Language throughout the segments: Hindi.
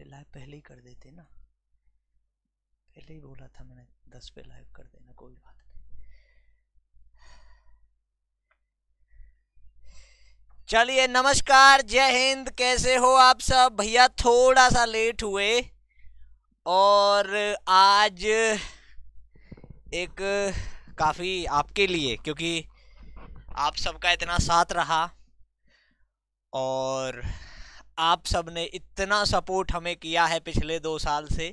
अरे लाइव पहले ही कर देते ना पहले ही बोला था मैंने दस पे लाइव कर देना कोई बात नहीं चलिए नमस्कार जय हिंद कैसे हो आप सब भैया थोड़ा सा लेट हुए और आज एक काफ़ी आपके लिए क्योंकि आप सबका इतना साथ रहा और आप सब ने इतना सपोर्ट हमें किया है पिछले दो साल से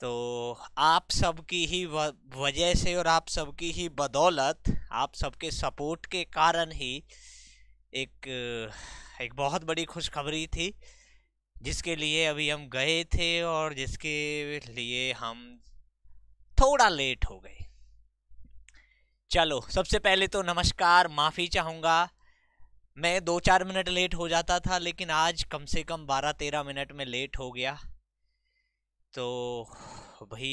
तो आप सबकी ही वजह से और आप सबकी ही बदौलत आप सबके सपोर्ट के कारण ही एक एक बहुत बड़ी खुशखबरी थी जिसके लिए अभी हम गए थे और जिसके लिए हम थोड़ा लेट हो गए चलो सबसे पहले तो नमस्कार माफ़ी चाहूँगा मैं दो चार मिनट लेट हो जाता था लेकिन आज कम से कम बारह तेरह मिनट में लेट हो गया तो भाई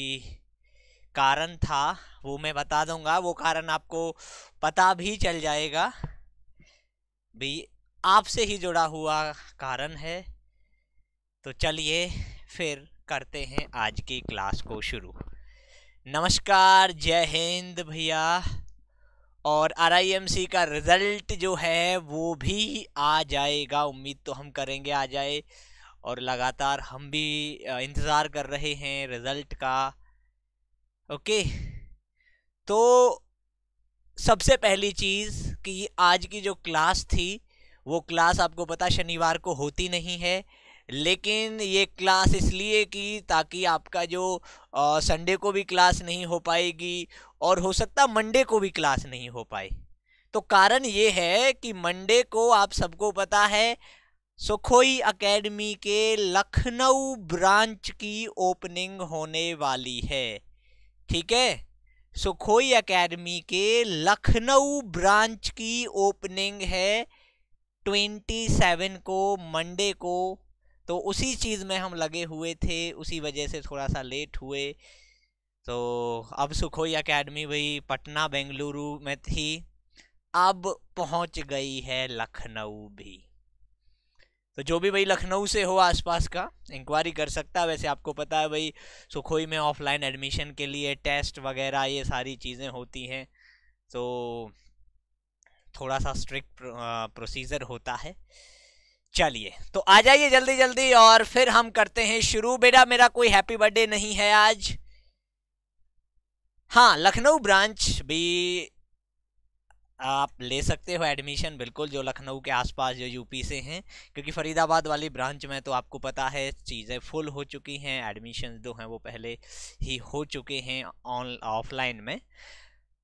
कारण था वो मैं बता दूंगा वो कारण आपको पता भी चल जाएगा भी आपसे ही जुड़ा हुआ कारण है तो चलिए फिर करते हैं आज की क्लास को शुरू नमस्कार जय हिंद भैया और आर का रिज़ल्ट जो है वो भी आ जाएगा उम्मीद तो हम करेंगे आ जाए और लगातार हम भी इंतज़ार कर रहे हैं रिज़ल्ट का ओके तो सबसे पहली चीज़ कि आज की जो क्लास थी वो क्लास आपको पता शनिवार को होती नहीं है लेकिन ये क्लास इसलिए की ताकि आपका जो संडे को भी क्लास नहीं हो पाएगी और हो सकता मंडे को भी क्लास नहीं हो पाई तो कारण ये है कि मंडे को आप सबको पता है सुखोई एकेडमी के लखनऊ ब्रांच की ओपनिंग होने वाली है ठीक है सुखोई एकेडमी के लखनऊ ब्रांच की ओपनिंग है ट्वेंटी सेवन को मंडे को तो उसी चीज़ में हम लगे हुए थे उसी वजह से थोड़ा सा लेट हुए तो अब सुखोई एकेडमी भाई पटना बेंगलुरु में थी अब पहुंच गई है लखनऊ भी तो जो भी भाई लखनऊ से हो आसपास का इंक्वायरी कर सकता है वैसे आपको पता है भाई सुखोई में ऑफलाइन एडमिशन के लिए टेस्ट वगैरह ये सारी चीज़ें होती हैं तो थोड़ा सा स्ट्रिक्ट प्रोसीजर होता है चलिए तो आ जाइए जल्दी जल्दी और फिर हम करते हैं शुरू बेटा मेरा कोई हैप्पी बर्थडे नहीं है आज हाँ लखनऊ ब्रांच भी आप ले सकते हो एडमिशन बिल्कुल जो लखनऊ के आसपास जो यूपी से हैं क्योंकि फरीदाबाद वाली ब्रांच में तो आपको पता है चीज़ें फुल हो चुकी हैं एडमिशन जो हैं वो पहले ही हो चुके हैं ऑन ऑफलाइन में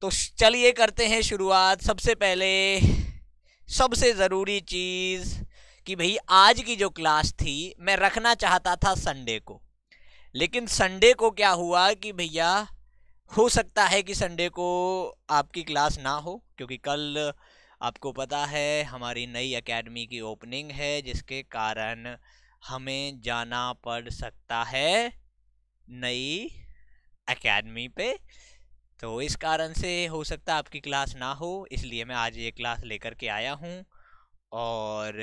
तो चलिए करते हैं शुरुआत सबसे पहले सबसे ज़रूरी चीज़ कि भाई आज की जो क्लास थी मैं रखना चाहता था संडे को लेकिन संडे को क्या हुआ कि भैया हो सकता है कि संडे को आपकी क्लास ना हो क्योंकि कल आपको पता है हमारी नई एकेडमी की ओपनिंग है जिसके कारण हमें जाना पड़ सकता है नई एकेडमी पे तो इस कारण से हो सकता है आपकी क्लास ना हो इसलिए मैं आज ये क्लास लेकर के आया हूँ और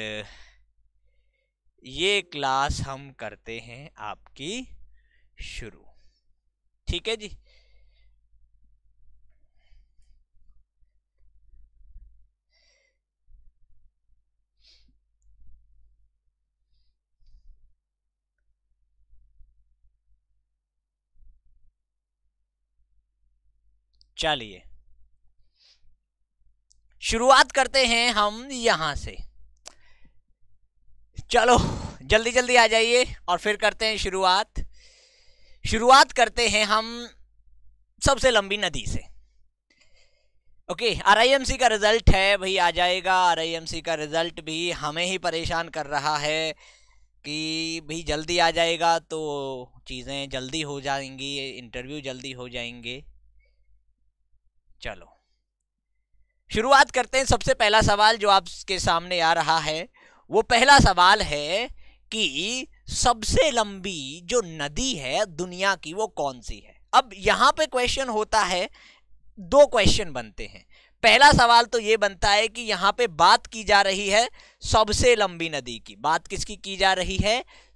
ये क्लास हम करते हैं आपकी शुरू ठीक है जी चलिए शुरुआत करते हैं हम यहाँ से चलो जल्दी जल्दी आ जाइए और फिर करते हैं शुरुआत शुरुआत करते हैं हम सबसे लंबी नदी से ओके सी का रिजल्ट है भाई आ जाएगा सी का रिजल्ट भी हमें ही परेशान कर रहा है कि भाई जल्दी आ जाएगा तो चीज़ें जल्दी हो जाएंगी इंटरव्यू जल्दी हो जाएंगे चलो शुरुआत करते हैं सबसे पहला सवाल जो आपके सामने आ रहा है वो पहला सवाल है कि सबसे लंबी जो नदी है दुनिया की वो कौन सी है अब यहाँ पे क्वेश्चन होता है दो क्वेश्चन बनते हैं पहला सवाल तो ये बनता है कि यहाँ पे बात की जा रही है सबसे लंबी नदी की बात किसकी की जा रही है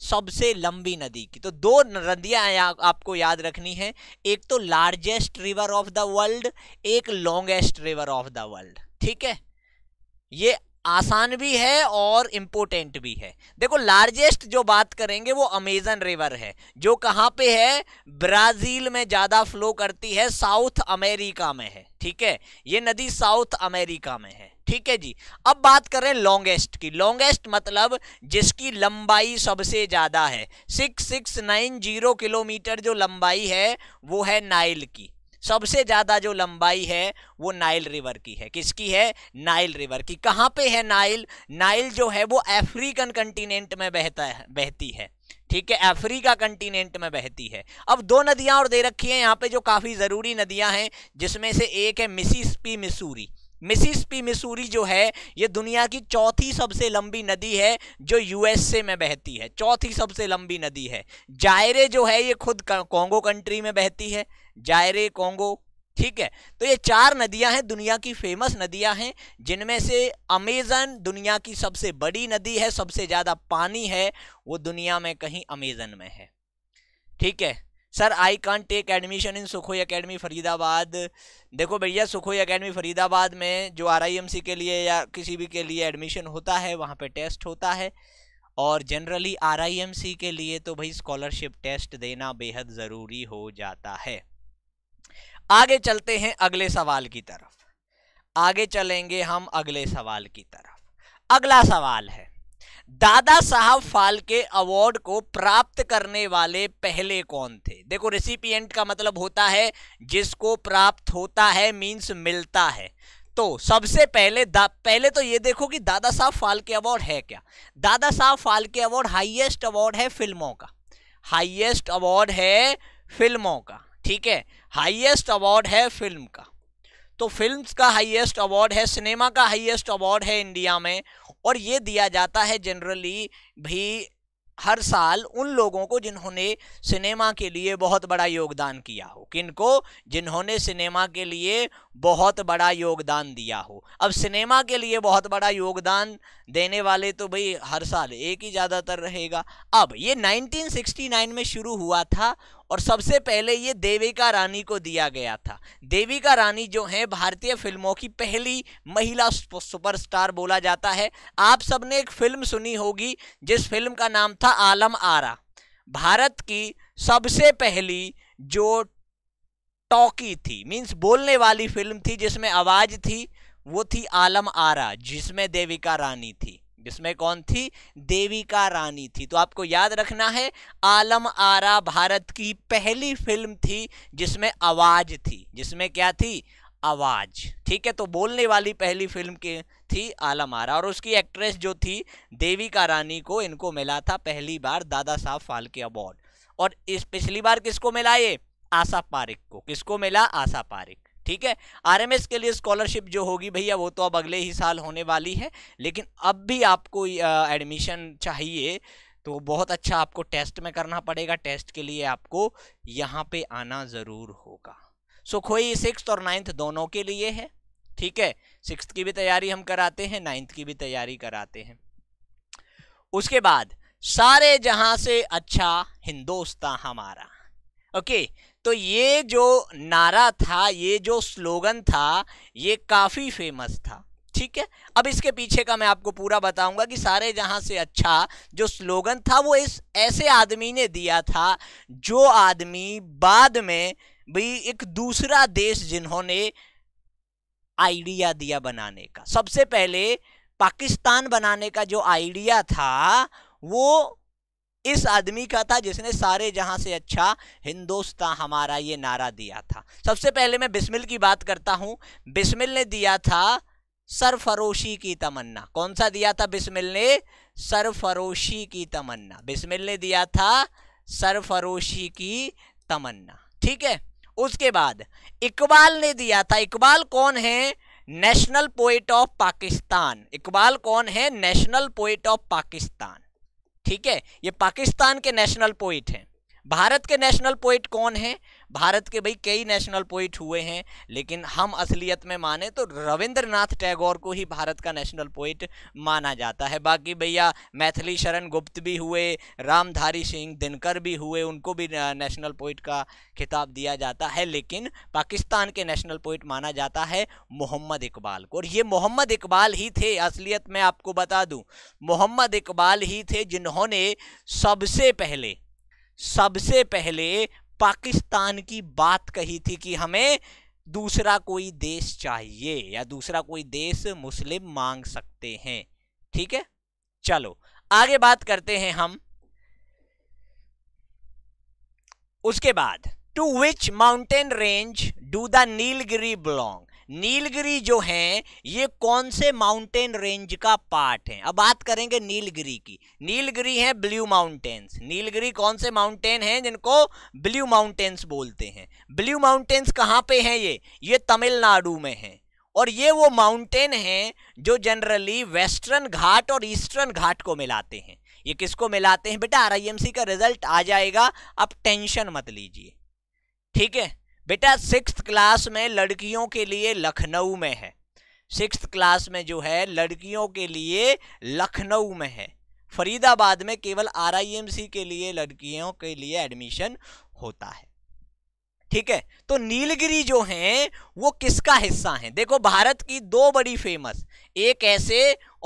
सबसे लंबी नदी की तो दो नदियाँ या, आपको याद रखनी है एक तो largest river of the world एक longest river of the world ठीक है ये आसान भी है और इम्पोर्टेंट भी है देखो लार्जेस्ट जो बात करेंगे वो अमेजन रिवर है जो कहाँ पे है ब्राज़ील में ज़्यादा फ्लो करती है साउथ अमेरिका में है ठीक है ये नदी साउथ अमेरिका में है ठीक है जी अब बात करें लॉन्गेस्ट की लॉन्गेस्ट मतलब जिसकी लंबाई सबसे ज़्यादा है six six nine zero kilometre जो लंबाई है वो है नाइल की सबसे ज़्यादा जो लंबाई है वो नाइल रिवर की है किसकी है नाइल रिवर की कहाँ पे है नाइल नाइल जो है वो अफ्रीकन कंटिनेंट में बहता है बहती है ठीक है अफ्रीका कंटिनेंट में बहती है अब दो नदियाँ और दे रखी हैं यहाँ पे जो काफ़ी ज़रूरी नदियाँ हैं जिसमें से एक है मिसिसपी मिसूरी मिसिसपी मिसूरी जो है ये दुनिया की चौथी सबसे लंबी नदी है जो यूएसए में बहती है चौथी सबसे लंबी नदी है जायरे जो है ये खुद कॉन्गो कंट्री में बहती है जायरे कोंगो ठीक है तो ये चार नदियां हैं दुनिया की फेमस नदियां हैं जिनमें से अमेज़न दुनिया की सबसे बड़ी नदी है सबसे ज़्यादा पानी है वो दुनिया में कहीं अमेज़न में है ठीक है sir I can take admission in Sukhoi academy Faridabad देखो भैया सुखोई एकेडमी फरीदाबाद में जो आर के लिए या किसी भी के लिए एडमिशन होता है वहाँ पर टेस्ट होता है और जनरली आर के लिए तो भाई स्कॉलरशिप टेस्ट देना बेहद ज़रूरी हो जाता है आगे चलते हैं अगले सवाल की तरफ आगे चलेंगे हम अगले सवाल की तरफ अगला सवाल है दादा साहब फालके अवार्ड को प्राप्त करने वाले पहले कौन थे देखो रेसिपियंट का मतलब होता है जिसको प्राप्त होता है मींस मिलता है तो सबसे पहले पहले तो ये देखो कि दादा साहब फालके अवार्ड है क्या दादा साहब फालके अवार्ड हाईएस्ट अवार्ड है फिल्मों का हाईएस्ट अवार्ड है फिल्मों का ठीक है हाईएस्ट अवार्ड है फिल्म का तो फिल्म्स का हाईएस्ट अवार्ड है सिनेमा का हाईएस्ट अवार्ड है इंडिया में और ये दिया जाता है जनरली भी हर साल उन लोगों को जिन्होंने सिनेमा के लिए बहुत बड़ा योगदान किया हो किनको जिन्होंने सिनेमा के लिए बहुत बड़ा योगदान दिया हो अब सिनेमा के लिए बहुत बड़ा योगदान देने वाले तो भाई हर साल एक ही ज़्यादातर रहेगा अब ये 1969 में शुरू हुआ था और सबसे पहले ये देविका रानी को दिया गया था देविका रानी जो है भारतीय फिल्मों की पहली महिला सुपरस्टार बोला जाता है आप सबने एक फिल्म सुनी होगी जिस फिल्म का नाम था आलम आरा भारत की सबसे पहली जो टॉकी थी मीन्स बोलने वाली फिल्म थी जिसमें आवाज़ थी वो थी आलम आरा जिसमें देविका रानी थी जिसमें कौन थी देविका रानी थी तो आपको याद रखना है आलम आरा भारत की पहली फिल्म थी जिसमें आवाज़ थी जिसमें क्या थी आवाज़ ठीक है तो बोलने वाली पहली फिल्म के थी आलम आरा और उसकी एक्ट्रेस जो थी देविका रानी को इनको मिला था पहली बार दादा साहब फालके अवार्ड और इस पिछली बार किसको मिला ये आशा पारिक को किसको मिला आशा पारिक ठीक है आरएमएस के लिए स्कॉलरशिप जो होगी भैया वो तो अब अगले ही साल होने वाली है लेकिन अब भी आपको एडमिशन चाहिए तो बहुत अच्छा आपको टेस्ट में करना पड़ेगा टेस्ट के लिए आपको यहाँ पे आना ज़रूर होगा सो खोई सिक्स और नाइन्थ दोनों के लिए है ठीक है सिक्स की भी तैयारी हम कराते हैं नाइन्थ की भी तैयारी कराते हैं उसके बाद सारे जहां से अच्छा हिंदोस्तान हमारा ओके okay, तो ये जो नारा था ये जो स्लोगन था ये काफ़ी फेमस था ठीक है अब इसके पीछे का मैं आपको पूरा बताऊंगा कि सारे जहां से अच्छा जो स्लोगन था वो इस ऐसे आदमी ने दिया था जो आदमी बाद में भी एक दूसरा देश जिन्होंने आइडिया दिया बनाने का सबसे पहले पाकिस्तान बनाने का जो आइडिया था वो इस आदमी का था जिसने सारे जहां से अच्छा हिंदोस्तान हमारा ये नारा दिया था सबसे पहले मैं बिस्मिल की बात करता हूं बिस्मिल ने दिया था सरफरोशी की तमन्ना कौन सा दिया था बिस्मिल ने सरफरोशी की तमन्ना बिस्मिल ने दिया था सरफरोशी की तमन्ना ठीक है उसके बाद इकबाल ने दिया था इकबाल कौन है national poet of Pakistan Iqbal कौन है नेशनल पोइट ऑफ पाकिस्तान ठीक है ये पाकिस्तान के नेशनल पोइट हैं भारत के नेशनल पोइट कौन है भारत के भाई कई नेशनल पोइट हुए हैं लेकिन हम असलियत में माने तो रविंद्रनाथ टैगोर को ही भारत का नेशनल पोइट माना जाता है बाकी भैया मैथिली शरण गुप्त भी हुए रामधारी सिंह दिनकर भी हुए उनको भी नेशनल पोइट का खिताब दिया जाता है लेकिन पाकिस्तान के नेशनल पोइट माना जाता है मोहम्मद इकबाल को और ये मोहम्मद इकबाल ही थे असलियत में आपको बता दूं मोहम्मद इकबाल ही थे जिन्होंने सबसे पहले सबसे पहले पाकिस्तान की बात कही थी कि हमें दूसरा कोई देश चाहिए या दूसरा कोई देश मुस्लिम मांग सकते हैं ठीक है चलो आगे बात करते हैं हम उसके बाद to which mountain range do the Nilgiri belong Nilgiri जो है ये कौन से माउंटेन रेंज का पार्ट है अब बात करेंगे नीलगिरी की नीलगिरी है ब्लू माउंटेन्स नीलगिरी कौन से माउंटेन हैं जिनको ब्लू माउंटेन्स बोलते हैं ब्लू माउंटेन्स कहाँ पे हैं ये ये तमिलनाडु में हैं और ये वो माउंटेन हैं जो जनरली वेस्टर्न घाट और ईस्टर्न घाट को मिलाते हैं ये किसको मिलाते हैं बेटा आर का रिजल्ट आ जाएगा अब टेंशन मत लीजिए ठीक है बेटा सिक्स क्लास में लड़कियों के लिए लखनऊ में है सिक्स क्लास में जो है लड़कियों के लिए लखनऊ में है फरीदाबाद में केवल आर के लिए लड़कियों के लिए एडमिशन होता है ठीक है तो नीलगिरी जो हैं वो किसका हिस्सा हैं देखो भारत की दो बड़ी फेमस एक ऐसे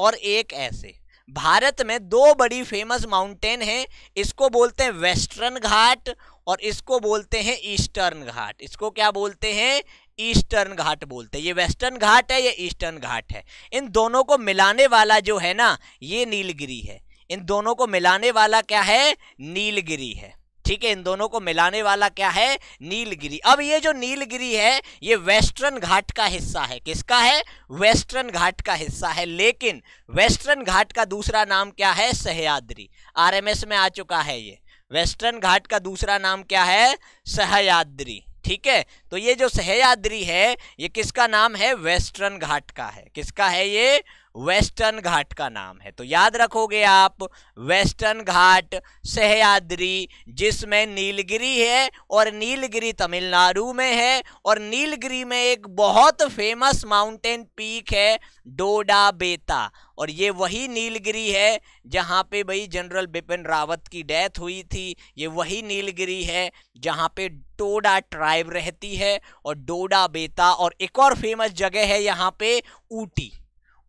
और एक ऐसे भारत में दो बड़ी फेमस माउंटेन हैं इसको बोलते हैं वेस्टर्न घाट और इसको बोलते हैं ईस्टर्न घाट इसको क्या बोलते हैं ईस्टर्न घाट बोलते हैं ये वेस्टर्न घाट है ये ईस्टर्न घाट है इन दोनों को मिलाने वाला जो है ना ये नीलगिरी है इन दोनों को मिलाने वाला क्या है नीलगिरी है ठीक है इन दोनों को मिलाने वाला क्या है नीलगिरी अब ये जो नीलगिरी है ये वेस्टर्न घाट का हिस्सा है किसका है वेस्टर्न घाट का हिस्सा है लेकिन वेस्टर्न घाट का दूसरा नाम क्या है सहयाद्री आरएमएस में आ चुका है ये वेस्टर्न घाट का दूसरा नाम क्या है सहयाद्री ठीक है तो ये जो सहयाद्री है ये किसका नाम है वेस्टर्न घाट का है किसका है ये वेस्टर्न घाट का नाम है तो याद रखोगे आप वेस्टर्न घाट सहयाद्री जिसमें नीलगिरी है और नीलगिरी तमिलनाडु में है और नीलगिरी में एक बहुत फेमस माउंटेन पीक है डोडा बेता और ये वही नीलगिरी है जहाँ पे भाई जनरल बिपिन रावत की डेथ हुई थी ये वही नीलगिरी है जहाँ पे डोडा ट्राइब रहती है और डोडा बेता और एक और फेमस जगह है यहाँ पे ऊटी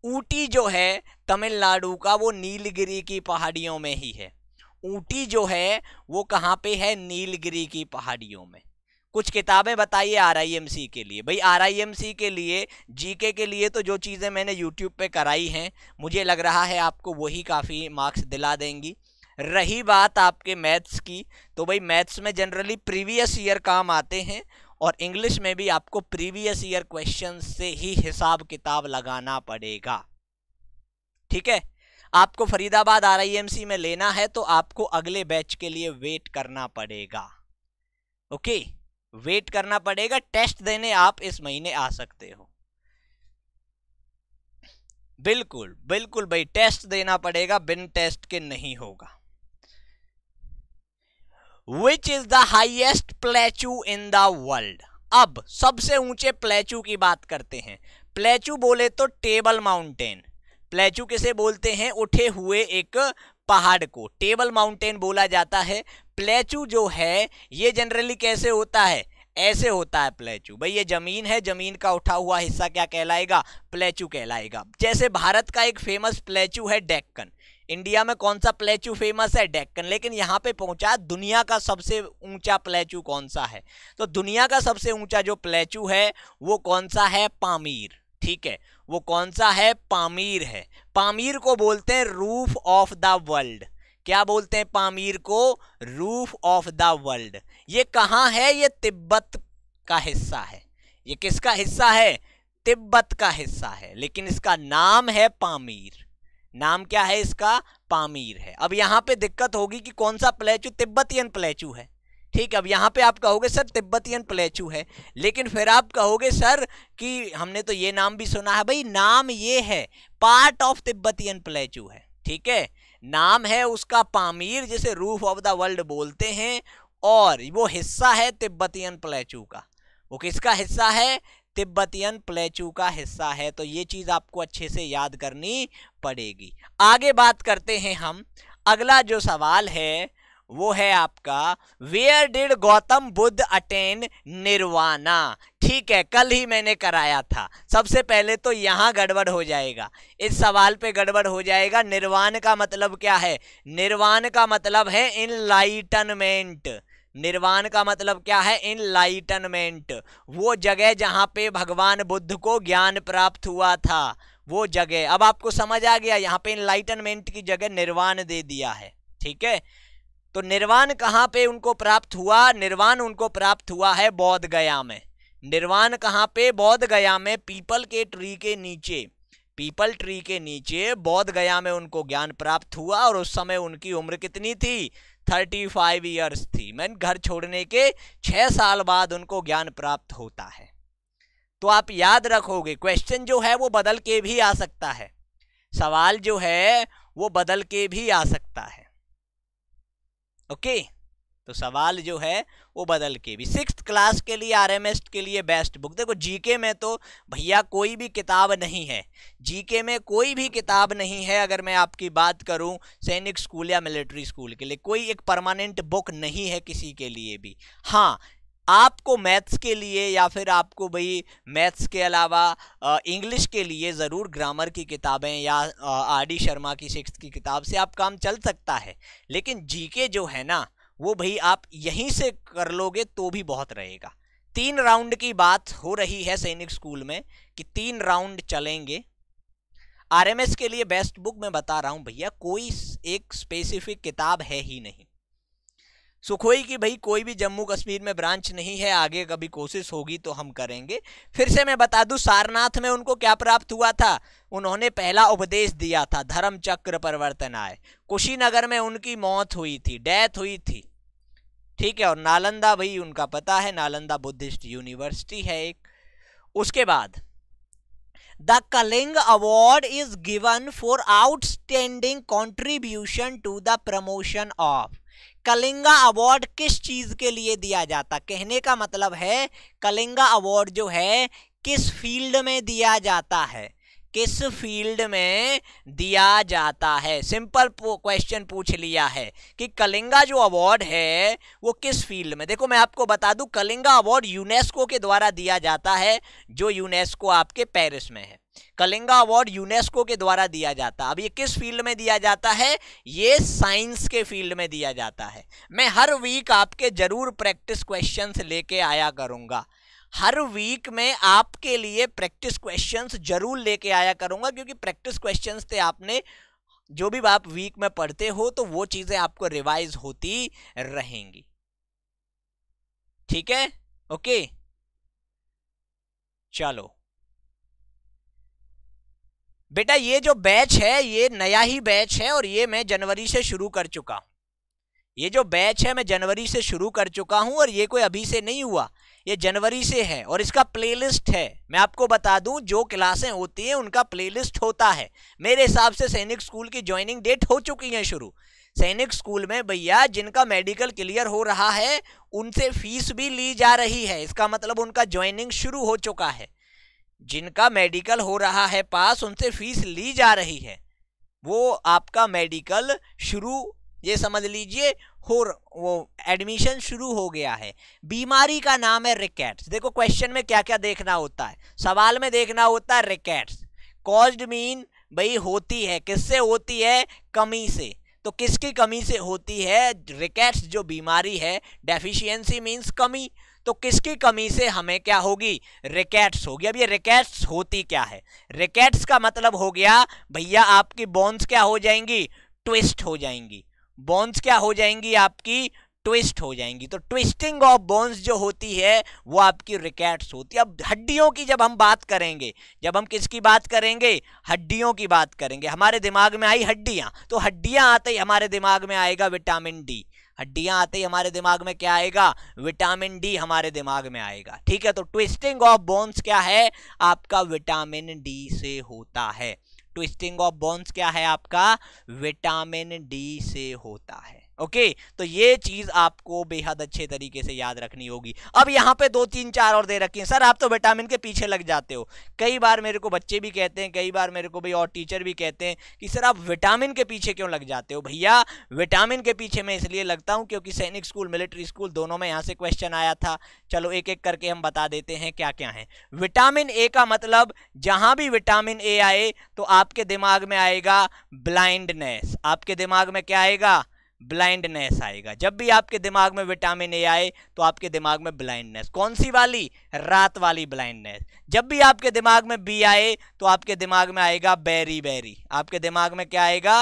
ऊटी जो है तमिलनाडु का वो नीलगिरी की पहाड़ियों में ही है ऊटी जो है वो कहाँ पे है नीलगिरी की पहाड़ियों में कुछ किताबें बताइए आर आई एम सी के लिए भाई आर आई एम सी के लिए जी के के लिए तो जो चीज़ें मैंने यूट्यूब पे कराई हैं मुझे लग रहा है आपको वही काफ़ी मार्क्स दिला देंगी रही बात आपके मैथ्स की तो भाई मैथ्स में जनरली प्रीवियस ईयर काम आते हैं और इंग्लिश में भी आपको प्रीवियस ईयर क्वेश्चन से ही हिसाब किताब लगाना पड़ेगा ठीक है आपको फरीदाबाद आर में लेना है तो आपको अगले बैच के लिए वेट करना पड़ेगा ओके वेट करना पड़ेगा टेस्ट देने आप इस महीने आ सकते हो बिल्कुल बिल्कुल भाई टेस्ट देना पड़ेगा बिन टेस्ट के नहीं होगा which is the highest plateau in the world अब सबसे ऊंचे प्लेचू की बात करते हैं प्लेचू बोले तो टेबल माउंटेन प्लेचू किसे बोलते हैं उठे हुए एक पहाड़ को टेबल माउंटेन बोला जाता है प्लेचू जो है ये जनरली कैसे होता है ऐसे होता है प्लेचू भाई ये जमीन है जमीन का उठा हुआ हिस्सा क्या कहलाएगा प्लेचू कहलाएगा जैसे भारत का एक फेमस प्लेचू है डेक्कन इंडिया में कौन सा प्लेचू फेमस है डेक्कन लेकिन यहाँ पे पहुँचा दुनिया का सबसे ऊंचा प्लेचू कौन सा है तो दुनिया का सबसे ऊंचा जो प्लेचू है वो कौन सा है पामीर ठीक है वो कौन सा है पामीर है पामीर को बोलते हैं रूफ ऑफ द वर्ल्ड क्या बोलते हैं पामीर को रूफ ऑफ द वर्ल्ड ये कहाँ है ये तिब्बत का हिस्सा है ये किसका हिस्सा है तिब्बत का हिस्सा है लेकिन इसका नाम है पामीर नाम क्या है इसका पामीर है अब यहाँ पे दिक्कत होगी कि कौन सा प्लेचू तिब्बतियन प्लेचू है ठीक अब यहाँ पे आप कहोगे सर तिब्बतियन प्लेचू है लेकिन फिर आप कहोगे सर कि हमने तो ये नाम भी सुना है भाई नाम ये है पार्ट ऑफ तिब्बतियन प्लेचू है ठीक है नाम है उसका पामीर जिसे रूफ ऑफ द वर्ल्ड बोलते हैं और वो हिस्सा है तिब्बतियन प्लेचू का वो किसका हिस्सा है तिब्बतियन प्लेचू का हिस्सा है तो ये चीज़ आपको अच्छे से याद करनी पड़ेगी आगे बात करते हैं हम अगला जो सवाल है वो है आपका where did Gautam Buddha attain nirvana ठीक है कल ही मैंने कराया था सबसे पहले तो यहाँ गड़बड़ हो जाएगा इस सवाल पे गड़बड़ हो जाएगा निर्वाण का मतलब क्या है निर्वाण का मतलब है इनलाइटनमेंट निर्वाण का मतलब क्या है इनलाइटनमेंट वो जगह जहाँ पे भगवान बुद्ध को ज्ञान प्राप्त हुआ था वो जगह अब आपको समझ आ गया यहाँ पे इनलाइटनमेंट की जगह निर्वाण दे दिया है ठीक है तो निर्वाण कहाँ पे उनको प्राप्त हुआ निर्वाण उनको प्राप्त हुआ है बौद्ध गया में निर्वाण कहाँ पे बौद्ध गया में पीपल के ट्री के नीचे पीपल ट्री के नीचे बौद्ध गया में उनको ज्ञान प्राप्त हुआ और उस समय उनकी उम्र कितनी थी थर्टी फाइव ईयर्स थी मैंने घर छोड़ने के छः साल बाद उनको ज्ञान प्राप्त होता है तो आप याद रखोगे क्वेश्चन जो है वो बदल के भी आ सकता है सवाल जो है वो बदल के भी आ सकता है ओके okay? तो सवाल जो है वो बदल के भी सिक्स क्लास के लिए एस के लिए बेस्ट बुक देखो जीके में तो भैया कोई भी किताब नहीं है जीके में कोई भी किताब नहीं है अगर मैं आपकी बात करूं सैनिक स्कूल या मिलिट्री स्कूल के लिए कोई एक परमानेंट बुक नहीं है किसी के लिए भी हाँ आपको मैथ्स के लिए या फिर आपको भाई मैथ्स के अलावा इंग्लिश के लिए ज़रूर ग्रामर की किताबें या आर डी शर्मा की सिक्स की किताब से आप काम चल सकता है लेकिन जीके जो है ना वो भाई आप यहीं से कर लोगे तो भी बहुत रहेगा तीन राउंड की बात हो रही है सैनिक स्कूल में कि तीन राउंड चलेंगे आरएमएस के लिए बेस्ट बुक मैं बता रहा हूँ भैया कोई एक स्पेसिफिक किताब है ही नहीं सुखोई की भाई कोई भी जम्मू कश्मीर में ब्रांच नहीं है आगे कभी कोशिश होगी तो हम करेंगे फिर से मैं बता दूं सारनाथ में उनको क्या प्राप्त हुआ था उन्होंने पहला उपदेश दिया था धर्म चक्र परिवर्तन आए कुशीनगर में उनकी मौत हुई थी डेथ हुई थी ठीक है और नालंदा भाई उनका पता है नालंदा बुद्धिस्ट यूनिवर्सिटी है एक उसके बाद the Kalinga award is given for outstanding contribution to the promotion of Kalinga award किस चीज़ के लिए दिया जाता कहने का मतलब है कलिंगा अवार्ड जो है किस फील्ड में दिया जाता है किस फील्ड में दिया जाता है सिंपल क्वेश्चन पूछ लिया है कि कलिंगा जो अवार्ड है वो किस फील्ड में देखो मैं आपको बता दूं कलिंगा अवार्ड यूनेस्को के द्वारा दिया जाता है जो यूनेस्को आपके पेरिस में है कलिंगा अवार्ड यूनेस्को के द्वारा दिया जाता है अब ये किस फील्ड में दिया जाता है ये साइंस के फील्ड में दिया जाता है मैं हर वीक आपके जरूर प्रैक्टिस क्वेश्चन लेके आया करूँगा हर वीक में आपके लिए प्रैक्टिस क्वेश्चंस जरूर लेके आया करूँगा क्योंकि प्रैक्टिस क्वेश्चंस थे आपने जो भी आप वीक में पढ़ते हो तो वो चीज़ें आपको रिवाइज होती रहेंगी ठीक है ओके चलो बेटा ये जो बैच है ये नया ही बैच है और ये मैं जनवरी से शुरू कर चुका हूँ ये जो बैच है मैं जनवरी से शुरू कर चुका हूँ और ये कोई अभी से नहीं हुआ ये जनवरी से है और इसका प्लेलिस्ट है मैं आपको बता दूं जो क्लासें होती हैं उनका प्लेलिस्ट होता है मेरे हिसाब से सैनिक स्कूल की ज्वाइनिंग डेट हो चुकी है शुरू सैनिक स्कूल में भैया जिनका मेडिकल क्लियर हो रहा है उनसे फीस भी ली जा रही है इसका मतलब उनका ज्वाइनिंग शुरू हो चुका है जिनका मेडिकल हो रहा है पास उनसे फीस ली जा रही है वो आपका मेडिकल शुरू ये समझ लीजिए हो वो एडमिशन शुरू हो गया है बीमारी का नाम है रिकेट्स देखो क्वेश्चन में क्या क्या देखना होता है सवाल में देखना होता है रिकेट्स कॉज्ड मीन भाई होती है किससे होती है कमी से तो किसकी कमी से होती है रिकेट्स जो बीमारी है डेफिशिएंसी मीन्स कमी तो किसकी कमी से हमें क्या होगी रिकेट्स होगी अब ये रिकेट्स होती क्या है रिकेट्स का मतलब हो गया भैया आपकी बोन्स क्या हो जाएंगी ट्विस्ट हो जाएंगी बोन्स क्या हो जाएंगी आपकी ट्विस्ट हो जाएंगी तो ट्विस्टिंग ऑफ बोन्स जो होती है वो आपकी रिकेट्स होती है अब हड्डियों की जब हम बात करेंगे जब हम किसकी बात करेंगे हड्डियों की बात करेंगे हमारे दिमाग में आई हड्डियाँ तो हड्डियाँ आते ही हमारे दिमाग में आएगा विटामिन डी हड्डियां आते ही हमारे दिमाग में क्या आएगा विटामिन डी हमारे दिमाग में आएगा ठीक है तो ट्विस्टिंग ऑफ बोन्स क्या है आपका विटामिन डी से होता है ट्विस्टिंग ऑफ बोन्स क्या है आपका विटामिन डी से होता है ओके तो ये चीज आपको बेहद अच्छे तरीके से याद रखनी होगी अब यहाँ पे दो तीन चार और दे रखी हैं सर आप तो विटामिन के पीछे लग जाते हो कई बार मेरे को बच्चे भी कहते हैं कई बार मेरे को भाई और टीचर भी कहते हैं कि सर आप विटामिन के पीछे क्यों लग जाते हो भैया विटामिन के पीछे मैं इसलिए लगता हूँ क्योंकि सैनिक स्कूल मिलिट्री स्कूल दोनों में यहाँ से क्वेश्चन आया था चलो एक एक करके हम बता देते हैं क्या क्या है विटामिन ए का मतलब जहाँ भी विटामिन ए आए तो आपके दिमाग में आएगा ब्लाइंडनेस आपके दिमाग में क्या आएगा ब्लाइंडनेस आएगा जब भी आपके दिमाग में विटामिन ए आए तो आपके दिमाग में ब्लाइंडनेस कौन सी वाली रात वाली ब्लाइंडनेस जब भी आपके दिमाग में बी आए तो आपके दिमाग में आएगा बेरी बेरी आपके दिमाग में क्या आएगा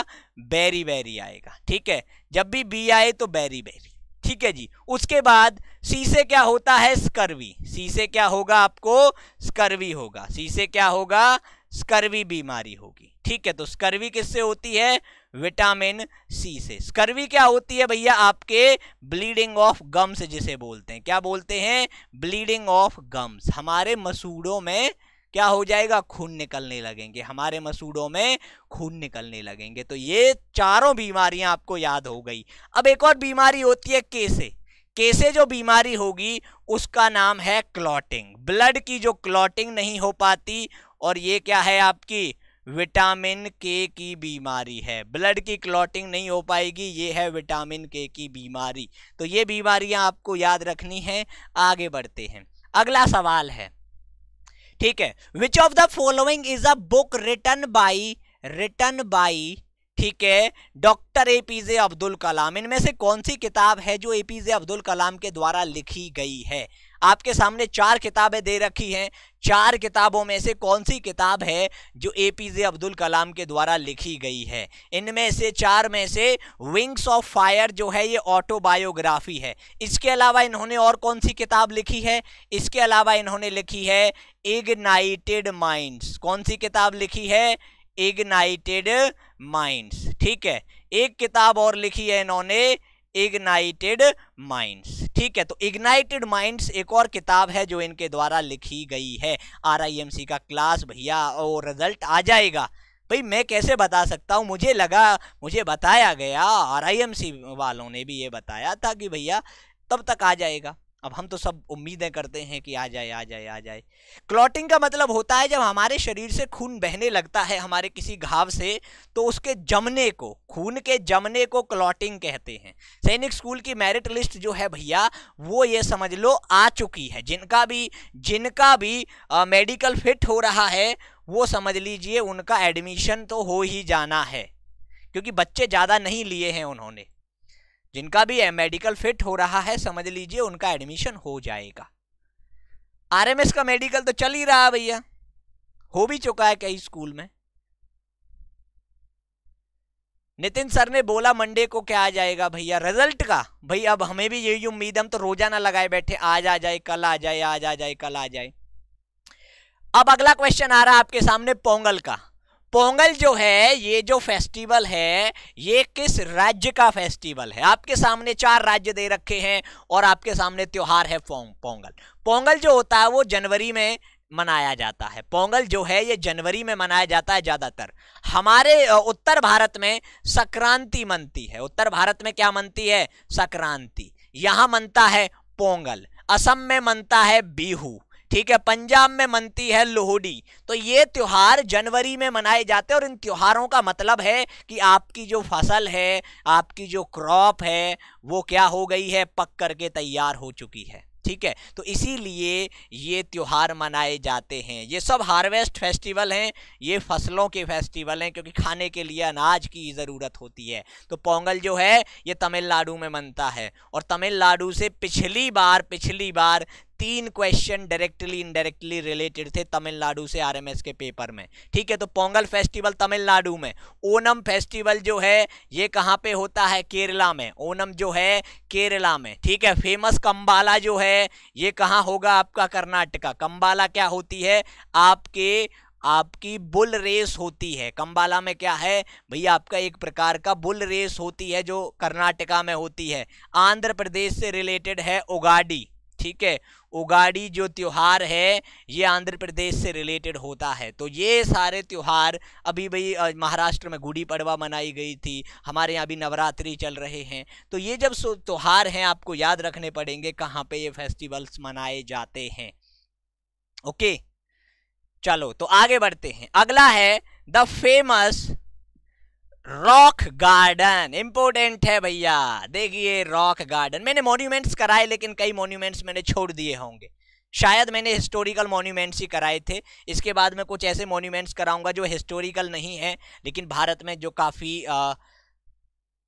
बेरी बेरी आएगा ठीक है जब भी बी आए तो बेरी बेरी ठीक है जी उसके बाद सी से क्या होता है स्कर्वी सी से क्या होगा आपको स्कर्वी होगा सी से क्या होगा स्कर्वी बीमारी होगी ठीक है तो स्कर्वी किससे होती है विटामिन सी से स्कर्वी क्या होती है भैया आपके ब्लीडिंग ऑफ गम्स जिसे बोलते हैं क्या बोलते हैं ब्लीडिंग ऑफ गम्स हमारे मसूड़ों में क्या हो जाएगा खून निकलने लगेंगे हमारे मसूड़ों में खून निकलने लगेंगे तो ये चारों बीमारियां आपको याद हो गई अब एक और बीमारी होती है केसे कैसे जो बीमारी होगी उसका नाम है क्लॉटिंग ब्लड की जो क्लॉटिंग नहीं हो पाती और ये क्या है आपकी विटामिन के की बीमारी है ब्लड की क्लॉटिंग नहीं हो पाएगी ये है विटामिन के की बीमारी तो ये बीमारियां आपको याद रखनी है आगे बढ़ते हैं अगला सवाल है ठीक है which of the following is a book written by written by ठीक है doctor A P J Abdul Kalam इनमें से कौन सी किताब है जो ए पी जे अब्दुल कलाम के द्वारा लिखी गई है आपके सामने चार किताबें दे रखी हैं चार किताबों में से कौन सी किताब है जो ए पी जे अब्दुल कलाम के द्वारा लिखी गई है इनमें से चार में से विंग्स ऑफ फायर जो है ये ऑटोबायोग्राफी है इसके अलावा इन्होंने और कौन सी किताब लिखी है इसके अलावा इन्होंने लिखी है इग्नाइटेड माइंड्स कौन सी किताब लिखी है इग्नाइटेड माइंड्स ठीक है एक किताब और लिखी है इन्होंने इग्नाइटेड माइंड्स ठीक है तो इग्नाइटेड माइंड्स एक और किताब है जो इनके द्वारा लिखी गई है आरआईएमसी का क्लास भैया और रिजल्ट आ जाएगा भाई मैं कैसे बता सकता हूँ मुझे लगा मुझे बताया गया आरआईएमसी वालों ने भी ये बताया था कि भैया तब तक आ जाएगा अब हम तो सब उम्मीदें करते हैं कि आ जाए आ जाए आ जाए क्लॉटिंग का मतलब होता है जब हमारे शरीर से खून बहने लगता है हमारे किसी घाव से तो उसके जमने को खून के जमने को क्लॉटिंग कहते हैं सैनिक स्कूल की मेरिट लिस्ट जो है भैया वो ये समझ लो आ चुकी है जिनका भी जिनका भी आ, मेडिकल फिट हो रहा है वो समझ लीजिए उनका एडमिशन तो हो ही जाना है क्योंकि बच्चे ज़्यादा नहीं लिए हैं उन्होंने जिनका भी मेडिकल फिट हो रहा है समझ लीजिए उनका एडमिशन हो जाएगा आरएमएस का मेडिकल तो चल ही रहा है भैया हो भी चुका है कई स्कूल में नितिन सर ने बोला मंडे को क्या आ जाएगा भैया रिजल्ट का भैया अब हमें भी यही उम्मीद हम तो रोजाना लगाए बैठे आज आ जाए कल आ जाए आज आ जाए कल आ जाए अब अगला क्वेश्चन आ रहा है आपके सामने पोंगल का पोंगल जो है ये जो फेस्टिवल है ये किस राज्य का फेस्टिवल है आपके सामने चार राज्य दे रखे हैं और आपके सामने त्योहार है पोंगल पोंगल जो होता है वो जनवरी में मनाया जाता है पोंगल जो है ये जनवरी में मनाया जाता है ज़्यादातर हमारे उत्तर भारत में संक्रांति मनती है उत्तर भारत में क्या मनती है संक्रांति यहाँ मनता है पोंगल असम में मनता है बीहू ठीक है पंजाब में मनती है लोहड़ी तो ये त्यौहार जनवरी में मनाए जाते हैं और इन त्योहारों का मतलब है कि आपकी जो फसल है आपकी जो क्रॉप है वो क्या हो गई है पक करके तैयार हो चुकी है ठीक है तो इसीलिए ये त्यौहार मनाए जाते हैं ये सब हार्वेस्ट फेस्टिवल हैं ये फसलों के फेस्टिवल हैं क्योंकि खाने के लिए अनाज की ज़रूरत होती है तो पोंगल जो है ये तमिलनाडु में मनता है और तमिलनाडु से पिछली बार पिछली बार तीन क्वेश्चन डायरेक्टली इनडायरेक्टली रिलेटेड थे तमिलनाडु से आरएमएस के पेपर में ठीक है तो पोंगल फेस्टिवल तमिलनाडु में ओनम फेस्टिवल जो है ये कहाँ पे होता है केरला में ओनम जो है केरला में ठीक है फेमस कम्बाला जो है ये कहाँ होगा आपका कर्नाटका कम्बाला क्या होती है आपके आपकी बुल रेस होती है कंबाला में क्या है भैया आपका एक प्रकार का बुल रेस होती है जो कर्नाटका में होती है आंध्र प्रदेश से रिलेटेड है उगाडी ठीक है उगाड़ी जो त्यौहार है ये आंध्र प्रदेश से रिलेटेड होता है तो ये सारे त्यौहार अभी भाई महाराष्ट्र में गुड़ी पड़वा मनाई गई थी हमारे यहाँ भी नवरात्रि चल रहे हैं तो ये जब त्यौहार हैं आपको याद रखने पड़ेंगे कहाँ पे ये फेस्टिवल्स मनाए जाते हैं ओके चलो तो आगे बढ़ते हैं अगला है the famous rock garden important है भैया देखिए रॉक गार्डन मैंने मोन्यूमेंट्स कराए लेकिन कई मोन्यूमेंट्स मैंने छोड़ दिए होंगे शायद मैंने हिस्टोरिकल मोन्यूमेंट्स ही कराए थे इसके बाद मैं कुछ ऐसे मोन्यूमेंट्स कराऊंगा जो हिस्टोरिकल नहीं है लेकिन भारत में जो काफ़ी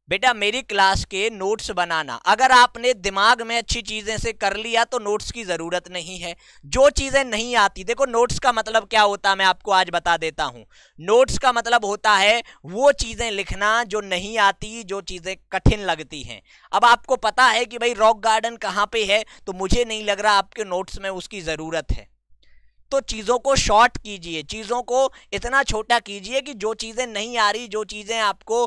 बेटा मेरी क्लास के नोट्स बनाना अगर आपने दिमाग में अच्छी चीज़ें से कर लिया तो नोट्स की ज़रूरत नहीं है जो चीज़ें नहीं आती देखो नोट्स का मतलब क्या होता है मैं आपको आज बता देता हूँ नोट्स का मतलब होता है वो चीज़ें लिखना जो नहीं आती जो चीज़ें कठिन लगती हैं अब आपको पता है कि भाई रॉक गार्डन कहाँ पर है तो मुझे नहीं लग रहा आपके नोट्स में उसकी ज़रूरत है तो चीज़ों को शॉर्ट कीजिए चीज़ों को इतना छोटा कीजिए कि जो चीज़ें नहीं आ रही जो चीज़ें आपको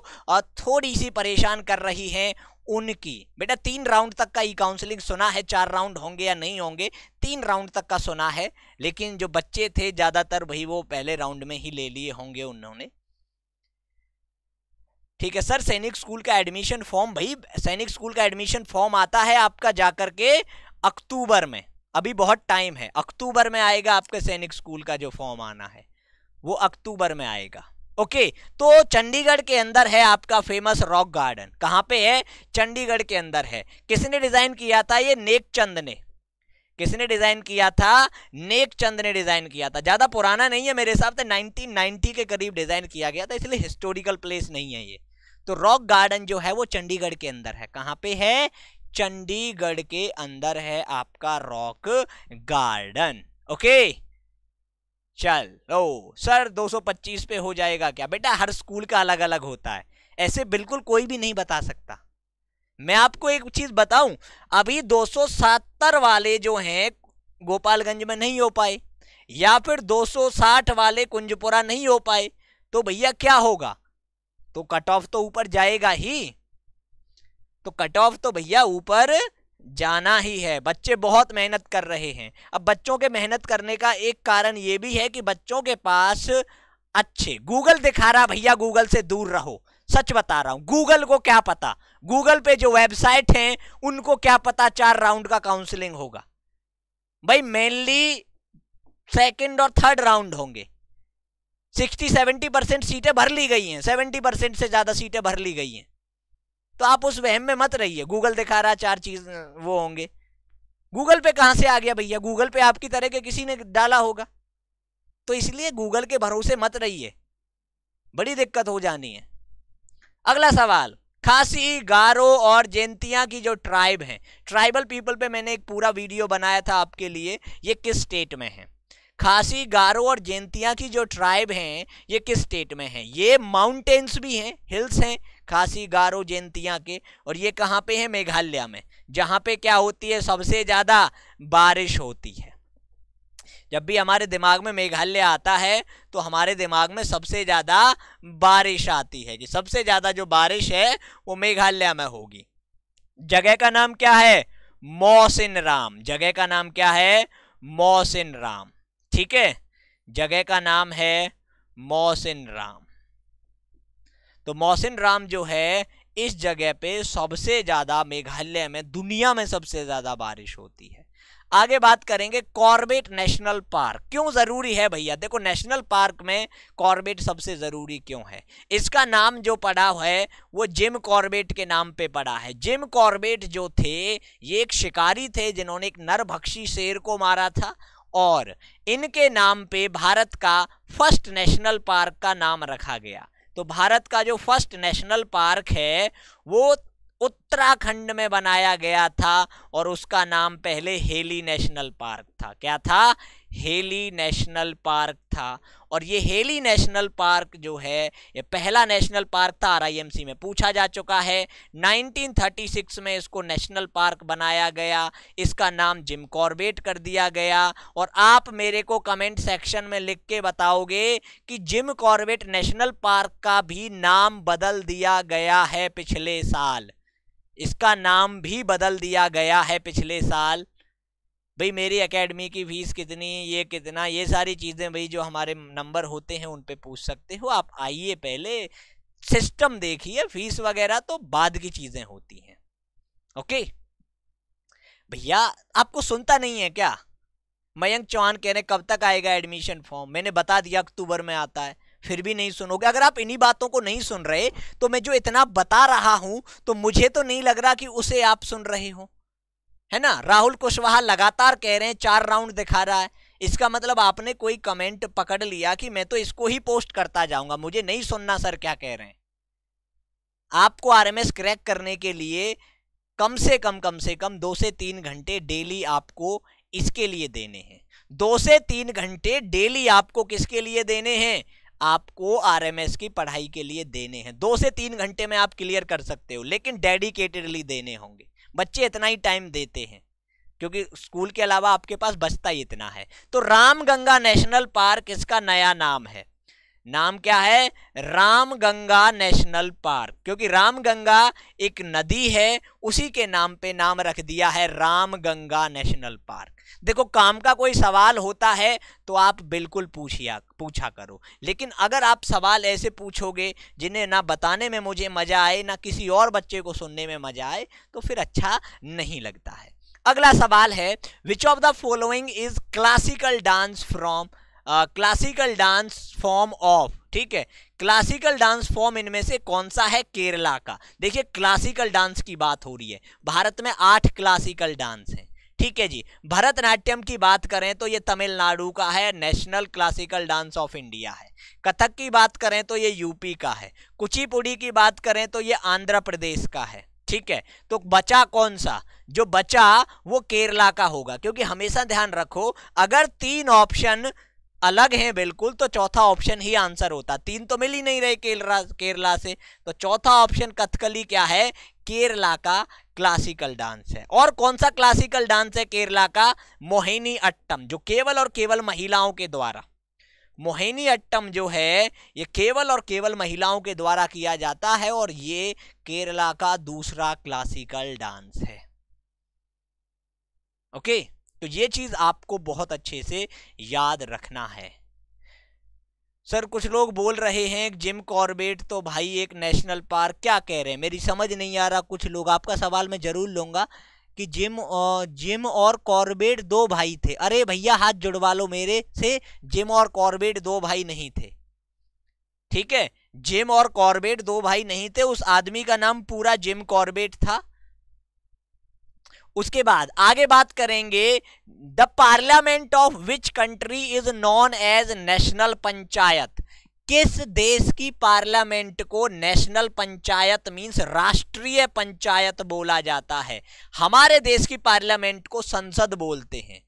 थोड़ी सी परेशान कर रही हैं उनकी बेटा तीन राउंड तक का ई काउंसलिंग सुना है चार राउंड होंगे या नहीं होंगे तीन राउंड तक का सुना है लेकिन जो बच्चे थे ज़्यादातर भाई वो पहले राउंड में ही ले लिए होंगे उन्होंने ठीक है सर सैनिक स्कूल का एडमिशन फॉर्म भाई सैनिक स्कूल का एडमिशन फॉर्म आता है आपका जाकर के अक्टूबर में अभी बहुत टाइम है अक्टूबर में आएगा आपके सैनिक स्कूल का जो फॉर्म आना है वो अक्टूबर में आएगा ओके तो चंडीगढ़ के अंदर है आपका फेमस रॉक गार्डन कहाँ पे है चंडीगढ़ के अंदर है किसने डिजाइन किया था ये नेक चंद ने किसने डिजाइन किया था नेक चंद ने डिजाइन किया था ज्यादा पुराना नहीं है मेरे हिसाब से 1990 के करीब डिजाइन किया गया था इसलिए हिस्टोरिकल प्लेस नहीं है ये तो रॉक गार्डन जो है वो चंडीगढ़ के अंदर है कहाँ पे है चंडीगढ़ के अंदर है आपका रॉक गार्डन ओके चलो सर 225 पे हो जाएगा क्या बेटा हर स्कूल का अलग अलग होता है ऐसे बिल्कुल कोई भी नहीं बता सकता मैं आपको एक चीज बताऊं अभी 270 वाले जो हैं गोपालगंज में नहीं हो पाए या फिर 260 वाले कुंजपुरा नहीं हो पाए तो भैया क्या होगा तो कट ऑफ तो ऊपर जाएगा ही तो कट ऑफ तो भैया ऊपर जाना ही है बच्चे बहुत मेहनत कर रहे हैं अब बच्चों के मेहनत करने का एक कारण ये भी है कि बच्चों के पास अच्छे गूगल दिखा रहा भैया गूगल से दूर रहो सच बता रहा हूँ गूगल को क्या पता गूगल पे जो वेबसाइट हैं उनको क्या पता चार राउंड का काउंसलिंग होगा भाई मेनली सेकंड और थर्ड राउंड होंगे सिक्सटी सेवेंटी परसेंट सीटें भर ली गई हैं सेवेंटी परसेंट से ज़्यादा सीटें भर ली गई हैं तो आप उस वहम में मत रहिए गूगल दिखा रहा चार चीज वो होंगे गूगल पे कहाँ से आ गया भैया गूगल पे आपकी तरह के किसी ने डाला होगा तो इसलिए गूगल के भरोसे मत रहिए बड़ी दिक्कत हो जानी है अगला सवाल खासी गारो और जेंतिया की जो ट्राइब हैं ट्राइबल पीपल पे मैंने एक पूरा वीडियो बनाया था आपके लिए ये किस स्टेट में है खासी गारो और जेंतिया की जो ट्राइब हैं ये किस स्टेट में हैं ये माउंटेन्स भी हैं हिल्स हैं खासी गारो जयंतियाँ के और ये कहाँ पे है मेघालय में जहाँ पे क्या होती है सबसे ज़्यादा बारिश होती है जब भी हमारे दिमाग में मेघालय आता है तो हमारे दिमाग में सबसे ज़्यादा बारिश आती है जी सबसे ज़्यादा जो बारिश है वो मेघालय में होगी जगह का नाम क्या है मौसिन राम जगह का नाम क्या है मोहसिन राम ठीक है जगह का नाम है मोहसिन राम तो मोहसिन राम जो है इस जगह पे सबसे ज़्यादा मेघालय में दुनिया में सबसे ज़्यादा बारिश होती है आगे बात करेंगे कॉर्बेट नेशनल पार्क क्यों ज़रूरी है भैया देखो नेशनल पार्क में कॉर्बेट सबसे ज़रूरी क्यों है इसका नाम जो पड़ा है वो जिम कॉर्बेट के नाम पे पड़ा है जिम कॉर्बेट जो थे ये एक शिकारी थे जिन्होंने एक नरभक्षी शेर को मारा था और इनके नाम पे भारत का फर्स्ट नेशनल पार्क का नाम रखा गया तो भारत का जो फर्स्ट नेशनल पार्क है वो उत्तराखंड में बनाया गया था और उसका नाम पहले हेली नेशनल पार्क था क्या था हेली नेशनल पार्क था और ये हेली नेशनल पार्क जो है ये पहला नेशनल पार्क था आरआईएमसी में पूछा जा चुका है 1936 में इसको नेशनल पार्क बनाया गया इसका नाम जिम कॉर्बेट कर दिया गया और आप मेरे को कमेंट सेक्शन में लिख के बताओगे कि जिम कॉर्बेट नेशनल पार्क का भी नाम बदल दिया गया है पिछले साल इसका नाम भी बदल दिया गया है पिछले साल भाई मेरी एकेडमी की फ़ीस कितनी ये कितना ये सारी चीज़ें भाई जो हमारे नंबर होते हैं उन पे पूछ सकते हो आप आइए पहले सिस्टम देखिए फीस वगैरह तो बाद की चीज़ें होती हैं ओके भैया आपको सुनता नहीं है क्या मयंक चौहान कह रहे कब तक आएगा एडमिशन फॉर्म मैंने बता दिया अक्टूबर में आता है फिर भी नहीं सुनोगे अगर आप इन्हीं बातों को नहीं सुन रहे तो मैं जो इतना बता रहा हूं तो मुझे तो नहीं लग रहा कि उसे आप सुन रहे हो है ना राहुल कुशवाहा लगातार कह रहे हैं चार राउंड दिखा रहा है इसका मतलब आपने कोई कमेंट पकड़ लिया कि मैं तो इसको ही पोस्ट करता जाऊंगा मुझे नहीं सुनना सर क्या कह रहे हैं आपको आरएमएस क्रैक करने के लिए कम से कम कम से कम दो से तीन घंटे डेली आपको इसके लिए देने हैं दो से तीन घंटे डेली आपको किसके लिए देने हैं आपको आरएमएस की पढ़ाई के लिए देने हैं दो से तीन घंटे में आप क्लियर कर सकते हो लेकिन डेडिकेटेडली देने होंगे बच्चे इतना ही टाइम देते हैं क्योंकि स्कूल के अलावा आपके पास बचता ही इतना है तो रामगंगा नेशनल पार्क इसका नया नाम है नाम क्या है रामगंगा नेशनल पार्क क्योंकि रामगंगा एक नदी है उसी के नाम पे नाम रख दिया है रामगंगा नेशनल पार्क देखो काम का कोई सवाल होता है तो आप बिल्कुल पूछिया पूछा करो लेकिन अगर आप सवाल ऐसे पूछोगे जिन्हें ना बताने में मुझे मज़ा आए ना किसी और बच्चे को सुनने में मज़ा आए तो फिर अच्छा नहीं लगता है अगला सवाल है which of the following is classical dance from classical dance form of ठीक है क्लासिकल डांस फॉर्म इनमें से कौन सा है केरला का देखिए क्लासिकल डांस की बात हो रही है भारत में आठ क्लासिकल डांस हैं ठीक है जी भरतनाट्यम की बात करें तो ये तमिलनाडु का है national classical dance of India है कथक की बात करें तो ये यूपी का है कुचिपुड़ी की बात करें तो ये आंध्र प्रदेश का है ठीक है तो बचा कौन सा जो बचा वो केरला का होगा क्योंकि हमेशा ध्यान रखो अगर तीन ऑप्शन अलग हैं बिल्कुल तो चौथा ऑप्शन ही आंसर होता तीन तो मिल ही नहीं रहे केरला केरला से तो चौथा ऑप्शन कथकली क्या है केरला का क्लासिकल डांस है और कौन सा क्लासिकल डांस है केरला का मोहिनी अट्टम जो केवल और केवल महिलाओं के द्वारा मोहिनी अट्टम जो है ये केवल और केवल महिलाओं के द्वारा किया जाता है और ये केरला का दूसरा क्लासिकल डांस है ओके तो ये चीज आपको बहुत अच्छे से याद रखना है सर कुछ लोग बोल रहे हैं जिम कॉर्बेट तो भाई एक नेशनल पार्क क्या कह रहे हैं मेरी समझ नहीं आ रहा कुछ लोग आपका सवाल मैं ज़रूर लूँगा कि जिम जिम और कॉर्बेट दो भाई थे अरे भैया हाथ जुड़वा लो मेरे से जिम और कॉर्बेट दो भाई नहीं थे ठीक है जिम और कॉर्बेट दो भाई नहीं थे उस आदमी का नाम पूरा जिम कॉर्बेट था उसके बाद आगे बात करेंगे the parliament of which country is known as national panchayat किस देश की पार्लियामेंट को नेशनल पंचायत मींस राष्ट्रीय पंचायत बोला जाता है हमारे देश की पार्लियामेंट को संसद बोलते हैं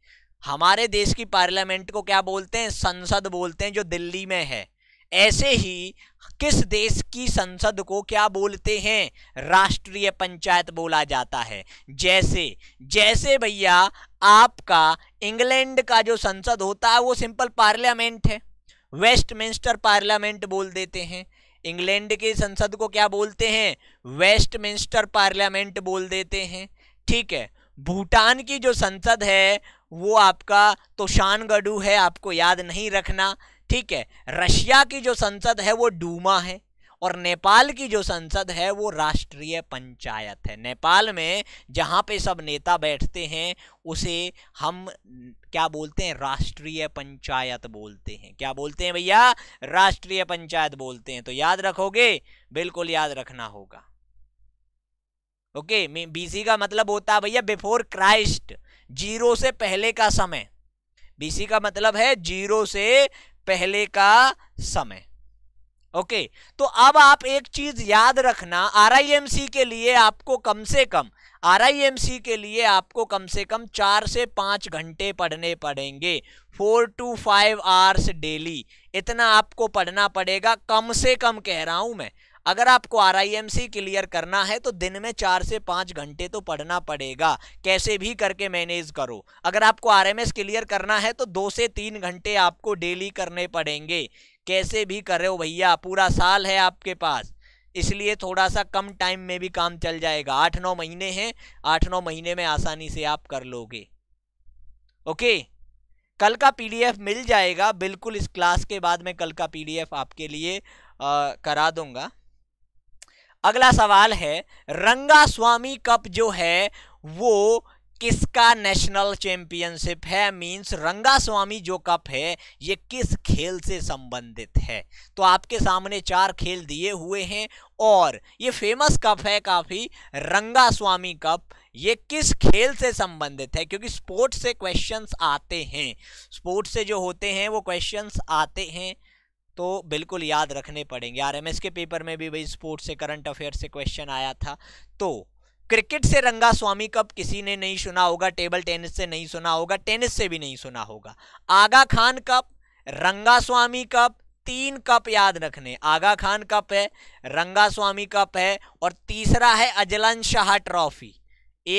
हमारे देश की पार्लियामेंट को क्या बोलते हैं संसद बोलते हैं जो दिल्ली में है ऐसे ही किस देश की संसद को क्या बोलते हैं राष्ट्रीय पंचायत बोला जाता है जैसे जैसे भैया आपका इंग्लैंड का जो संसद होता है वो सिंपल पार्लियामेंट है वेस्टमिंस्टर पार्लियामेंट बोल देते हैं इंग्लैंड के संसद को क्या बोलते हैं वेस्टमिंस्टर पार्लियामेंट बोल देते हैं ठीक है भूटान की जो संसद है वो आपका शानगढ़ू है आपको याद नहीं रखना ठीक है रशिया की जो संसद है वो डूमा है और नेपाल की जो संसद है वो राष्ट्रीय पंचायत है नेपाल में जहाँ पे सब नेता बैठते हैं उसे हम क्या बोलते हैं राष्ट्रीय पंचायत बोलते हैं क्या बोलते हैं भैया राष्ट्रीय पंचायत बोलते हैं तो याद रखोगे बिल्कुल याद रखना होगा ओके बीसी का मतलब होता है भैया बिफोर क्राइस्ट जीरो से पहले का समय बीसी का मतलब है जीरो से पहले का समय ओके तो अब आप एक चीज याद रखना आर के लिए आपको कम से कम आर के लिए आपको कम से कम चार से पाँच घंटे पढ़ने पड़ेंगे four to five hours daily इतना आपको पढ़ना पड़ेगा कम से कम कह रहा हूं मैं अगर आपको आर क्लियर करना है तो दिन में चार से पाँच घंटे तो पढ़ना पड़ेगा कैसे भी करके मैनेज करो अगर आपको आर क्लियर करना है तो दो से तीन घंटे आपको डेली करने पड़ेंगे कैसे भी कर रहे हो भैया पूरा साल है आपके पास इसलिए थोड़ा सा कम टाइम में भी काम चल जाएगा आठ नौ महीने हैं आठ नौ महीने में आसानी से आप कर लोगे ओके कल का पीडीएफ मिल जाएगा बिल्कुल इस क्लास के बाद मैं कल का पीडीएफ आपके लिए आ, करा दूंगा अगला सवाल है रंगा स्वामी कप जो है वो किसका नेशनल चैंपियनशिप है मींस रंगा स्वामी जो कप है ये किस खेल से संबंधित है तो आपके सामने चार खेल दिए हुए हैं और ये फेमस कप है काफ़ी रंगा स्वामी कप ये किस खेल से संबंधित है क्योंकि स्पोर्ट्स से क्वेश्चंस आते हैं स्पोर्ट्स से जो होते हैं वो क्वेश्चंस आते हैं तो बिल्कुल याद रखने पड़ेंगे आर के पेपर में भी भाई स्पोर्ट्स से करंट अफेयर से क्वेश्चन आया था तो क्रिकेट से रंगा स्वामी कप किसी ने नहीं सुना होगा टेबल टेनिस से नहीं सुना होगा टेनिस से भी नहीं सुना होगा आगा खान कप रंगा स्वामी कप तीन कप याद रखने आगा खान कप है रंगा स्वामी कप है और तीसरा है अजलन शाह ट्रॉफी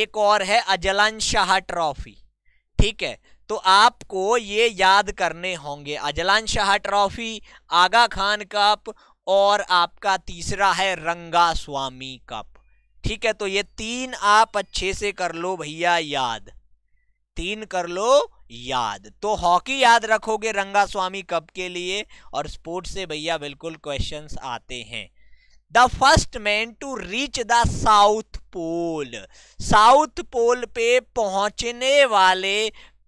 एक और है अजलन शाह ट्रॉफी ठीक है तो आपको ये याद करने होंगे Azlan Shah trophy Aga Khan cup और आपका तीसरा है रंगा स्वामी कप ठीक है तो ये तीन आप अच्छे से कर लो भैया याद तीन कर लो याद तो हॉकी याद रखोगे रंगा स्वामी कप के लिए और स्पोर्ट्स से भैया बिल्कुल क्वेश्चंस आते हैं the first man to reach the South Pole South Pole पे पहुंचने वाले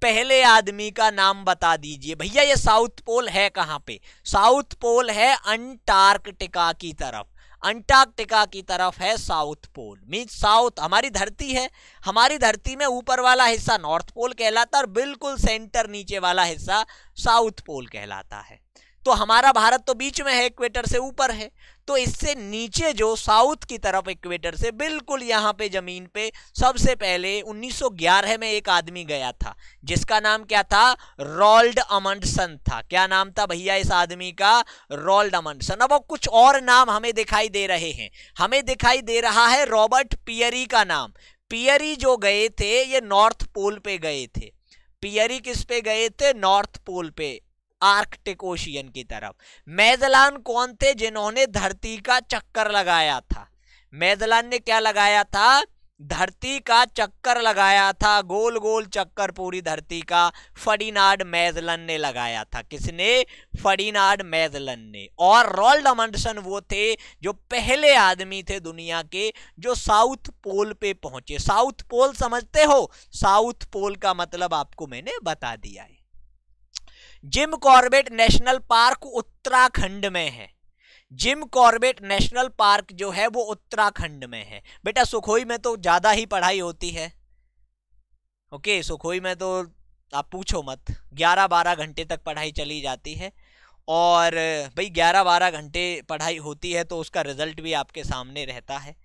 पहले आदमी का नाम बता दीजिए भैया ये साउथ पोल है कहाँ पे साउथ पोल है अंटार्कटिका की तरफ अंटार्कटिका की तरफ है साउथ पोल मीन साउथ हमारी धरती है हमारी धरती में ऊपर वाला हिस्सा नॉर्थ पोल कहलाता है और बिल्कुल सेंटर नीचे वाला हिस्सा साउथ पोल कहलाता है तो हमारा भारत तो बीच में है इक्वेटर से ऊपर है तो इससे नीचे जो साउथ की तरफ इक्वेटर से बिल्कुल यहाँ पे ज़मीन पे सबसे पहले 1911 में एक आदमी गया था जिसका नाम क्या था रोल्ड अमंडसन था क्या नाम था भैया इस आदमी का रोल्ड अमंडसन अब कुछ और नाम हमें दिखाई दे रहे हैं हमें दिखाई दे रहा है रॉबर्ट पियरी का नाम पियरी जो गए थे ये नॉर्थ पोल पे गए थे पियरी किस पे गए थे नॉर्थ पोल पे आर्कटिक ओशियन की तरफ मैजलान कौन थे जिन्होंने धरती का चक्कर लगाया था मैजलान ने क्या लगाया था धरती का चक्कर लगाया था गोल गोल चक्कर पूरी धरती का फडीनाड मैजलन ने लगाया था किसने फडीनाड मैजलन ने और रॉल्ड अमंडसन वो थे जो पहले आदमी थे दुनिया के जो साउथ पोल पे पहुंचे साउथ पोल समझते हो साउथ पोल का मतलब आपको मैंने बता दिया है Jim Corbett national park Uttarakhand में है जिम कॉर्बेट नेशनल पार्क जो है वो उत्तराखंड में है बेटा सुखोई में तो ज़्यादा ही पढ़ाई होती है ओके सुखोई में तो आप पूछो मत ग्यारह बारह घंटे तक पढ़ाई चली जाती है और भाई ग्यारह बारह घंटे पढ़ाई होती है तो उसका रिज़ल्ट भी आपके सामने रहता है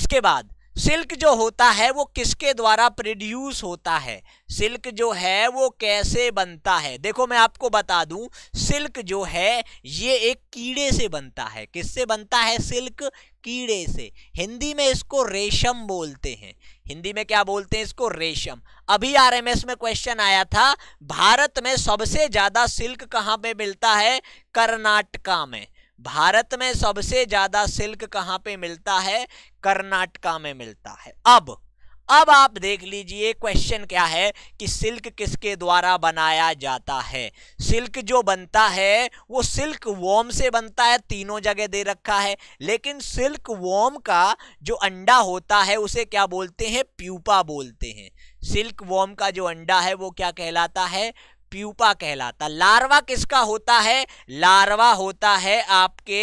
उसके बाद सिल्क जो होता है वो किसके द्वारा प्रोड्यूस होता है सिल्क जो है वो कैसे बनता है देखो मैं आपको बता दूं सिल्क जो है ये एक कीड़े से बनता है किससे बनता है सिल्क कीड़े से हिंदी में इसको रेशम बोलते हैं हिंदी में क्या बोलते हैं इसको रेशम अभी आरएमएस में क्वेश्चन आया था भारत में सबसे ज़्यादा सिल्क कहाँ पे मिलता है कर्नाटका में भारत में सबसे ज्यादा सिल्क कहां पे मिलता है कर्नाटका में मिलता है अब अब आप देख लीजिए क्वेश्चन क्या है कि सिल्क किसके द्वारा बनाया जाता है सिल्क जो बनता है वो सिल्क वोम से बनता है तीनों जगह दे रखा है लेकिन सिल्क वोम का जो अंडा होता है उसे क्या बोलते हैं प्यूपा बोलते हैं सिल्क वोम का जो अंडा है वो क्या कहलाता है प्यूपा कहलाता लार्वा किसका होता है लार्वा होता है आपके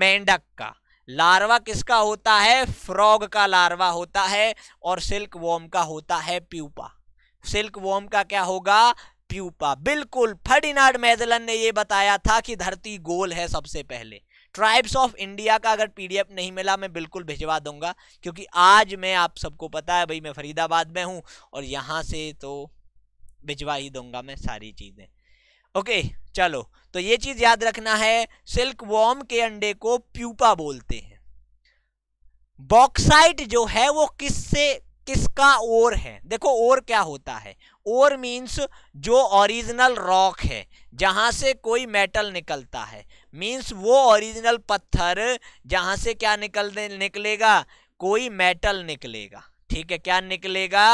मेंढक का लार्वा किसका होता है फ्रॉग का लार्वा होता है और सिल्क वॉर्म का होता है प्यूपा सिल्क वॉर्म का क्या होगा प्यूपा बिल्कुल फर्डिनार्ड मैजलन ने यह बताया था कि धरती गोल है सबसे पहले ट्राइब्स ऑफ इंडिया का अगर पीडीएफ नहीं मिला मैं बिल्कुल भिजवा दूंगा क्योंकि आज मैं आप सबको पता है भाई मैं फरीदाबाद में हूँ और यहाँ से तो भिजवा ही दूंगा मैं सारी चीज़ें ओके चलो तो ये चीज़ याद रखना है सिल्क वॉर्म के अंडे को प्यूपा बोलते हैं बॉक्साइट जो है वो किससे किसका ओर है देखो ओर क्या होता है ओर मींस जो ओरिजिनल रॉक है जहां से कोई मेटल निकलता है मींस वो ओरिजिनल पत्थर जहां से क्या निकल निकलेगा कोई मेटल निकलेगा ठीक है क्या निकलेगा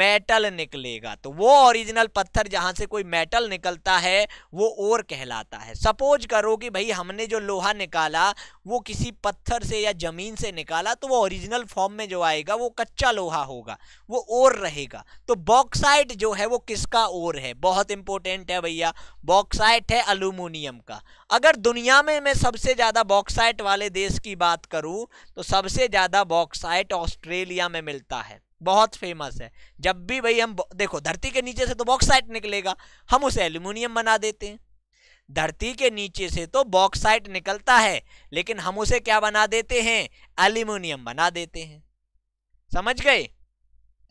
मेटल निकलेगा तो वो ओरिजिनल पत्थर जहां से कोई मेटल निकलता है वो और कहलाता है सपोज करो कि भाई हमने जो लोहा निकाला वो किसी पत्थर से या जमीन से निकाला तो वो ओरिजिनल फॉर्म में जो आएगा वो कच्चा लोहा होगा वो और रहेगा तो बॉक्साइट जो है वो किसका और है बहुत इंपॉर्टेंट है भैया बॉक्साइट है अलूमिनियम का अगर दुनिया में मैं सबसे ज़्यादा बॉक्साइट वाले देश की बात करूँ तो सबसे ज़्यादा बॉक्साइट ऑस्ट्रेलिया में मिलता है बहुत फेमस है जब भी भाई हम देखो धरती के नीचे से तो बॉक्साइट निकलेगा हम उसे एल्यूमिनियम बना देते हैं धरती के नीचे से तो बॉक्साइट निकलता है लेकिन हम उसे क्या बना देते हैं एल्यूमिनियम बना देते हैं समझ गए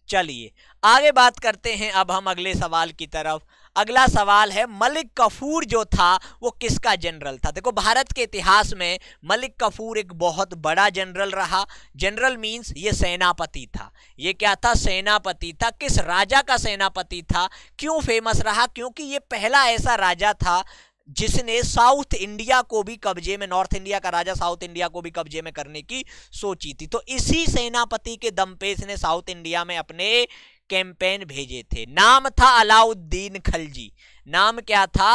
चलिए आगे बात करते हैं अब हम अगले सवाल की तरफ अगला सवाल है मलिक कफूर जो था वो किसका जनरल था देखो भारत के इतिहास में मलिक कफूर एक बहुत बड़ा जनरल रहा जनरल मींस ये सेनापति था ये क्या था सेनापति था किस राजा का सेनापति था क्यों फेमस रहा क्योंकि ये पहला ऐसा राजा था जिसने साउथ इंडिया को भी कब्जे में नॉर्थ इंडिया का राजा साउथ इंडिया को भी कब्जे में करने की सोची थी तो इसी सेनापति के दम पे इसने साउथ इंडिया में अपने कैंपेन भेजे थे नाम था अलाउद्दीन खलजी नाम क्या था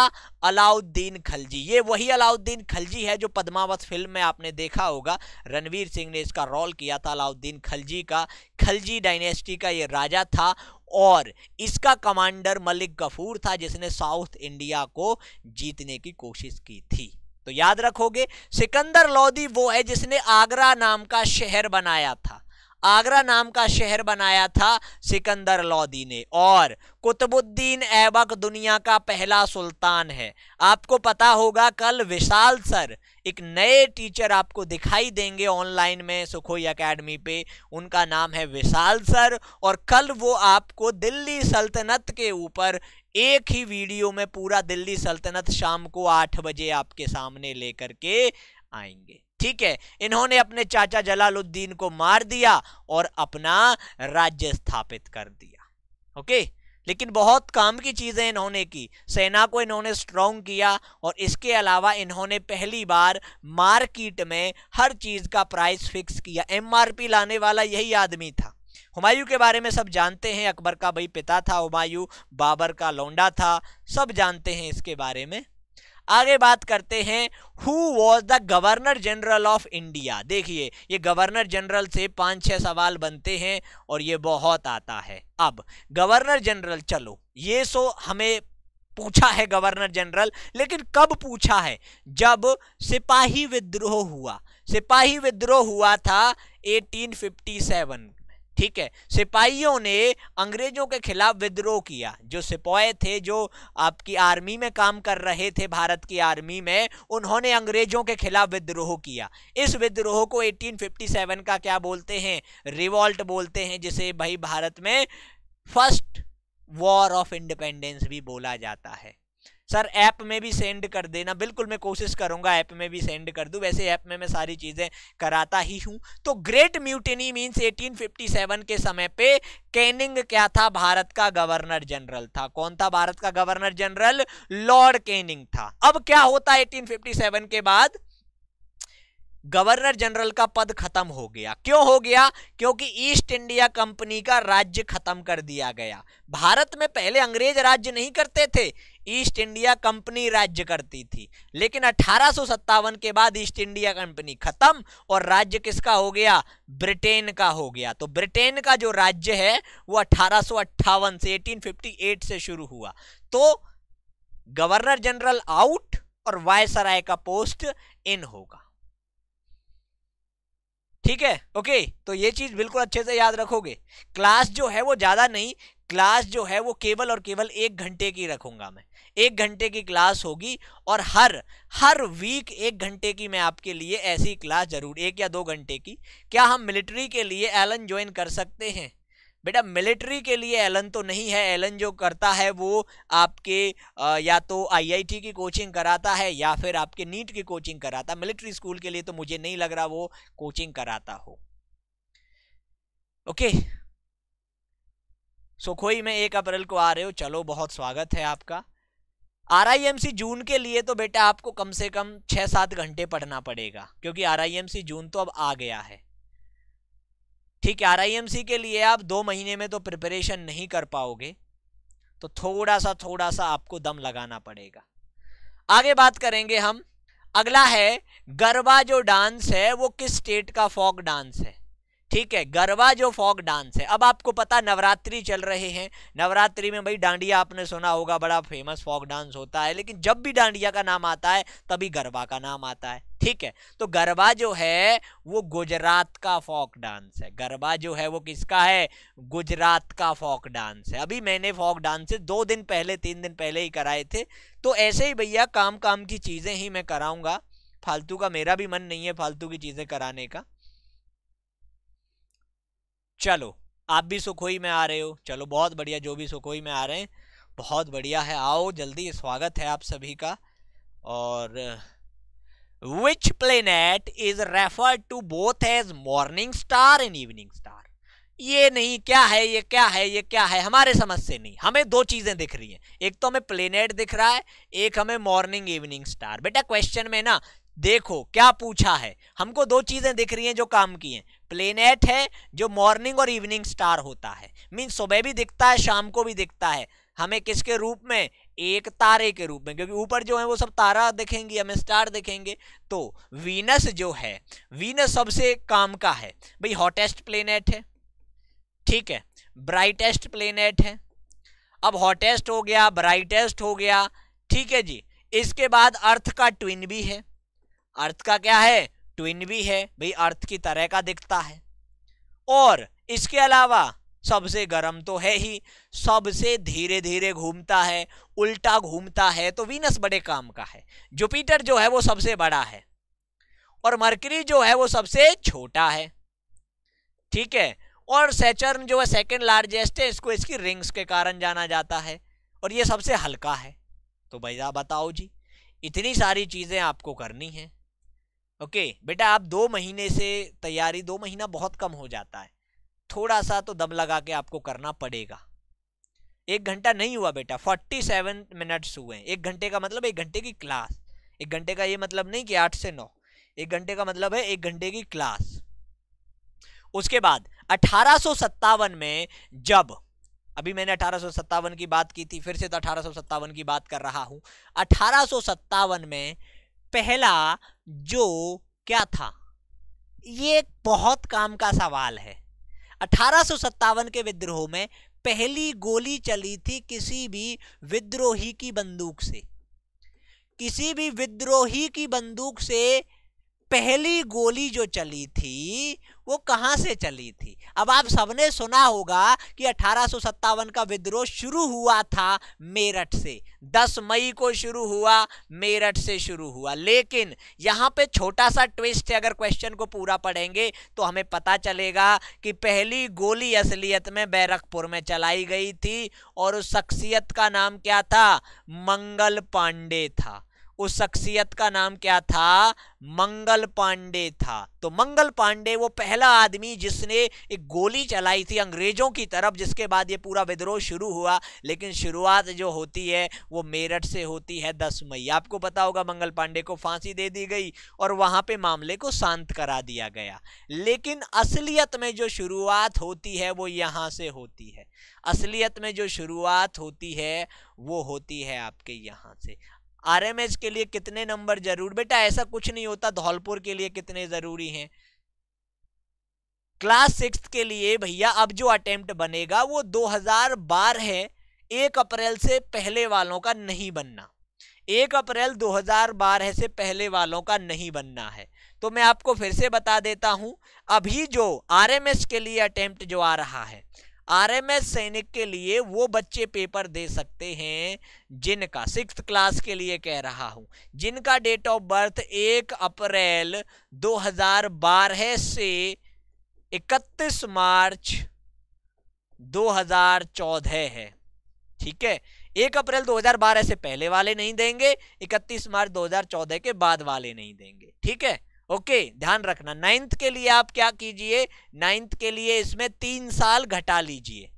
अलाउद्दीन खलजी ये वही अलाउद्दीन खलजी है जो पद्मावत फिल्म में आपने देखा होगा रणवीर सिंह ने इसका रोल किया था अलाउद्दीन खलजी का खलजी डायनेस्टी का ये राजा था और इसका कमांडर मलिक गफूर था जिसने साउथ इंडिया को जीतने की कोशिश की थी तो याद रखोगे सिकंदर लोदी वो है जिसने आगरा नाम का शहर बनाया था आगरा नाम का शहर बनाया था सिकंदर लोदी ने और कुतुबुद्दीन ऐबक दुनिया का पहला सुल्तान है आपको पता होगा कल विशाल सर एक नए टीचर आपको दिखाई देंगे ऑनलाइन में सुखोई एकेडमी पे उनका नाम है विशाल सर और कल वो आपको दिल्ली सल्तनत के ऊपर एक ही वीडियो में पूरा दिल्ली सल्तनत शाम को आठ बजे आपके सामने लेकर के आएंगे ठीक है इन्होंने अपने चाचा जलालुद्दीन को मार दिया और अपना राज्य स्थापित कर दिया ओके लेकिन बहुत काम की चीज़ें इन्होंने की सेना को इन्होंने स्ट्रॉन्ग किया और इसके अलावा इन्होंने पहली बार मार्केट में हर चीज़ का प्राइस फिक्स किया एमआरपी लाने वाला यही आदमी था हुमायूं के बारे में सब जानते हैं अकबर का भाई पिता था हुमायूं बाबर का लौंडा था सब जानते हैं इसके बारे में आगे बात करते हैं who was the governor general of India देखिए ये गवर्नर जनरल से पाँच छः सवाल बनते हैं और ये बहुत आता है अब गवर्नर जनरल चलो ये सो हमें पूछा है गवर्नर जनरल लेकिन कब पूछा है जब सिपाही विद्रोह हुआ सिपाही विद्रोह हुआ था 1857 ठीक है सिपाहियों ने अंग्रेजों के खिलाफ विद्रोह किया जो सिपाही थे जो आपकी आर्मी में काम कर रहे थे भारत की आर्मी में उन्होंने अंग्रेजों के खिलाफ विद्रोह किया इस विद्रोह को 1857 का क्या बोलते हैं रिवॉल्ट बोलते हैं जिसे भाई भारत में फर्स्ट वॉर ऑफ इंडिपेंडेंस भी बोला जाता है सर ऐप में भी सेंड कर देना बिल्कुल मैं कोशिश करूंगा ऐप में भी सेंड कर दूं वैसे ऐप में मैं सारी चीज़ें कराता ही हूं तो ग्रेट म्यूटिनी मींस 1857 के समय पे कैनिंग क्या था भारत का गवर्नर जनरल था कौन था भारत का गवर्नर जनरल लॉर्ड कैनिंग था अब क्या होता 1857 के बाद गवर्नर जनरल का पद खत्म हो गया क्यों हो गया क्योंकि ईस्ट इंडिया कंपनी का राज्य खत्म कर दिया गया भारत में पहले अंग्रेज राज्य नहीं करते थे ईस्ट इंडिया कंपनी राज्य करती थी लेकिन अठारह के बाद ईस्ट इंडिया कंपनी खत्म और राज्य किसका हो गया ब्रिटेन का हो गया तो ब्रिटेन का जो राज्य है वो अठारह से 1858 से शुरू हुआ तो गवर्नर जनरल आउट और वायसराय का पोस्ट इन होगा ठीक है ओके तो ये चीज़ बिल्कुल अच्छे से याद रखोगे क्लास जो है वो ज़्यादा नहीं क्लास जो है वो केवल और केवल एक घंटे की रखूंगा मैं एक घंटे की क्लास होगी और हर हर वीक एक घंटे की मैं आपके लिए ऐसी क्लास जरूर एक या दो घंटे की क्या हम मिलिट्री के लिए एलन ज्वाइन कर सकते हैं बेटा मिलिट्री के लिए एलन तो नहीं है एलन जो करता है वो आपके आ, या तो आईआईटी की कोचिंग कराता है या फिर आपके नीट की कोचिंग कराता मिलिट्री स्कूल के लिए तो मुझे नहीं लग रहा वो कोचिंग कराता हो ओके सुखोई में एक अप्रैल को आ रहे हो चलो बहुत स्वागत है आपका आर जून के लिए तो बेटा आपको कम से कम छः सात घंटे पढ़ना पड़ेगा क्योंकि आर जून तो अब आ गया है ठीक है आर के लिए आप दो महीने में तो प्रिपरेशन नहीं कर पाओगे तो थोड़ा सा थोड़ा सा आपको दम लगाना पड़ेगा आगे बात करेंगे हम अगला है गरबा जो डांस है वो किस स्टेट का फोक डांस है ठीक है गरबा जो फोक डांस है अब आपको पता नवरात्रि चल रहे हैं नवरात्रि में भाई डांडिया आपने सुना होगा बड़ा फेमस फोक डांस होता है लेकिन जब भी डांडिया का नाम आता है तभी गरबा का नाम आता है ठीक है तो गरबा जो है वो गुजरात का फोक डांस है गरबा जो है वो किसका है गुजरात का फोक डांस है अभी मैंने फोक डांस से दो दिन पहले तीन दिन पहले ही कराए थे तो ऐसे ही भैया काम काम की चीज़ें ही मैं कराऊँगा फालतू का मेरा भी मन नहीं है फालतू की चीज़ें कराने का चलो आप भी सुखोई में आ रहे हो चलो बहुत बढ़िया जो भी सुखोई में आ रहे हैं बहुत बढ़िया है आओ जल्दी स्वागत है आप सभी का और which planet is refer to both as morning star and evening star ये नहीं क्या है ये क्या है ये क्या है हमारे समझ से नहीं हमें दो चीज़ें दिख रही हैं एक तो हमें प्लेनेट दिख रहा है एक हमें मॉर्निंग इवनिंग स्टार बेटा क्वेश्चन में ना देखो क्या पूछा है हमको दो चीज़ें दिख रही हैं जो काम की हैं प्लेनेट है जो मॉर्निंग और इवनिंग स्टार होता है मीन सुबह भी दिखता है शाम को भी दिखता है हमें किसके रूप में एक तारे के रूप में क्योंकि ऊपर जो है वो सब तारा दिखेंगी हमें स्टार दिखेंगे तो वीनस जो है वीनस सबसे काम का है भाई हॉटेस्ट प्लेनेट है ठीक है ब्राइटेस्ट प्लेनेट है अब हॉटेस्ट हो गया ब्राइटेस्ट हो गया ठीक है जी इसके बाद अर्थ का ट्विन भी है अर्थ का क्या है ट्विन भी है भाई अर्थ की तरह का दिखता है और इसके अलावा सबसे गर्म तो है ही सबसे धीरे धीरे घूमता है उल्टा घूमता है तो वीनस बड़े काम का है जुपिटर जो है वो सबसे बड़ा है और मरकरी जो है वो सबसे छोटा है ठीक है और सेचर्न जो है सेकेंड लार्जेस्ट है इसको इसकी रिंग्स के कारण जाना जाता है और ये सबसे हल्का है तो भैया बताओ जी इतनी सारी चीज़ें आपको करनी है ओके बेटा आप दो महीने से तैयारी दो महीना बहुत कम हो जाता है थोड़ा सा तो दम लगा के आपको करना पड़ेगा एक घंटा नहीं हुआ बेटा फोर्टी सेवन मिनट्स हुए एक घंटे का मतलब एक घंटे की क्लास एक घंटे का ये मतलब नहीं कि आठ से नौ एक घंटे का मतलब है एक घंटे की क्लास उसके बाद अठारह में जब अभी मैंने अठारह की बात की थी फिर से तो अठारह की बात कर रहा हूं अठारह में पहला जो क्या था ये एक बहुत काम का सवाल है अठारह के विद्रोह में पहली गोली चली थी किसी भी विद्रोही की बंदूक से किसी भी विद्रोही की बंदूक से पहली गोली जो चली थी वो कहाँ से चली थी अब आप सबने सुना होगा कि अठारह का विद्रोह शुरू हुआ था मेरठ से 10 मई को शुरू हुआ मेरठ से शुरू हुआ लेकिन यहाँ पे छोटा सा ट्विस्ट है अगर क्वेश्चन को पूरा पढ़ेंगे तो हमें पता चलेगा कि पहली गोली असलियत में बैरकपुर में चलाई गई थी और उस शख्सियत का नाम क्या था मंगल पांडे था उस शख्सियत का नाम क्या था मंगल पांडे था तो मंगल पांडे वो पहला आदमी जिसने एक गोली चलाई थी अंग्रेजों की तरफ जिसके बाद ये पूरा विद्रोह शुरू हुआ लेकिन शुरुआत जो होती है वो मेरठ से होती है दस मई आपको पता होगा मंगल पांडे को फांसी दे दी गई और वहाँ पे मामले को शांत करा दिया गया लेकिन असलियत में जो शुरुआत होती है वो यहाँ से होती है असलियत में जो शुरुआत होती है वो होती है आपके यहाँ से आरएमएच के लिए कितने नंबर जरूर बेटा ऐसा कुछ नहीं होता धौलपुर के लिए कितने जरूरी हैं क्लास सिक्स के लिए भैया अब जो अटेम्प्ट बनेगा वो 2000 बार है एक अप्रैल से पहले वालों का नहीं बनना एक अप्रैल हजार बारह से पहले वालों का नहीं बनना है तो मैं आपको फिर से बता देता हूं अभी जो आरएमएस के लिए अटेम्प्ट जो आ रहा है आरएमएस सैनिक के लिए वो बच्चे पेपर दे सकते हैं जिनका सिक्स क्लास के लिए कह रहा हूँ जिनका डेट ऑफ बर्थ एक अप्रैल 2012 से 31 मार्च 2014 है ठीक है एक अप्रैल 2012 से पहले वाले नहीं देंगे 31 मार्च 2014 के बाद वाले नहीं देंगे ठीक है ओके ध्यान रखना नाइन्थ के लिए आप क्या कीजिए नाइन्थ के लिए इसमें तीन साल घटा लीजिए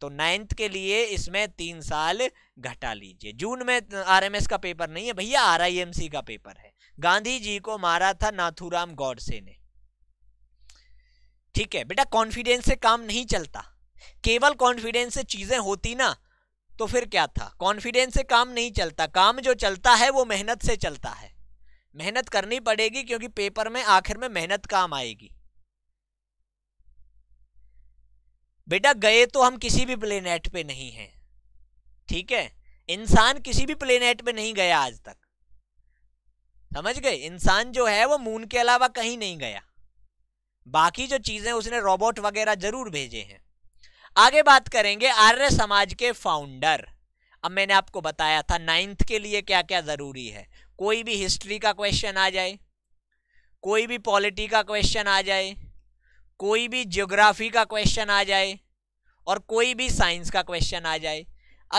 तो नाइन्थ के लिए इसमें तीन साल घटा लीजिए जून में आरएमएस का पेपर नहीं है भैया आरआईएमसी का पेपर है गांधी जी को मारा था नाथूराम गौडसे ने ठीक है बेटा कॉन्फिडेंस से काम नहीं चलता केवल कॉन्फिडेंस से चीजें होती ना तो फिर क्या था कॉन्फिडेंस से काम नहीं चलता काम जो चलता है वो मेहनत से चलता है मेहनत करनी पड़ेगी क्योंकि पेपर में आखिर में मेहनत काम आएगी बेटा गए तो हम किसी भी प्लेनेट पे नहीं हैं ठीक है इंसान किसी भी प्लेनेट पे नहीं गया आज तक समझ गए इंसान जो है वो मून के अलावा कहीं नहीं गया बाकी जो चीजें उसने रोबोट वगैरह जरूर भेजे हैं आगे बात करेंगे आर्य समाज के फाउंडर अब मैंने आपको बताया था नाइन्थ के लिए क्या क्या जरूरी है कोई भी हिस्ट्री का क्वेश्चन आ जाए कोई भी पॉलिटी का क्वेश्चन आ जाए कोई भी ज्योग्राफी का क्वेश्चन आ जाए और कोई भी साइंस का क्वेश्चन आ जाए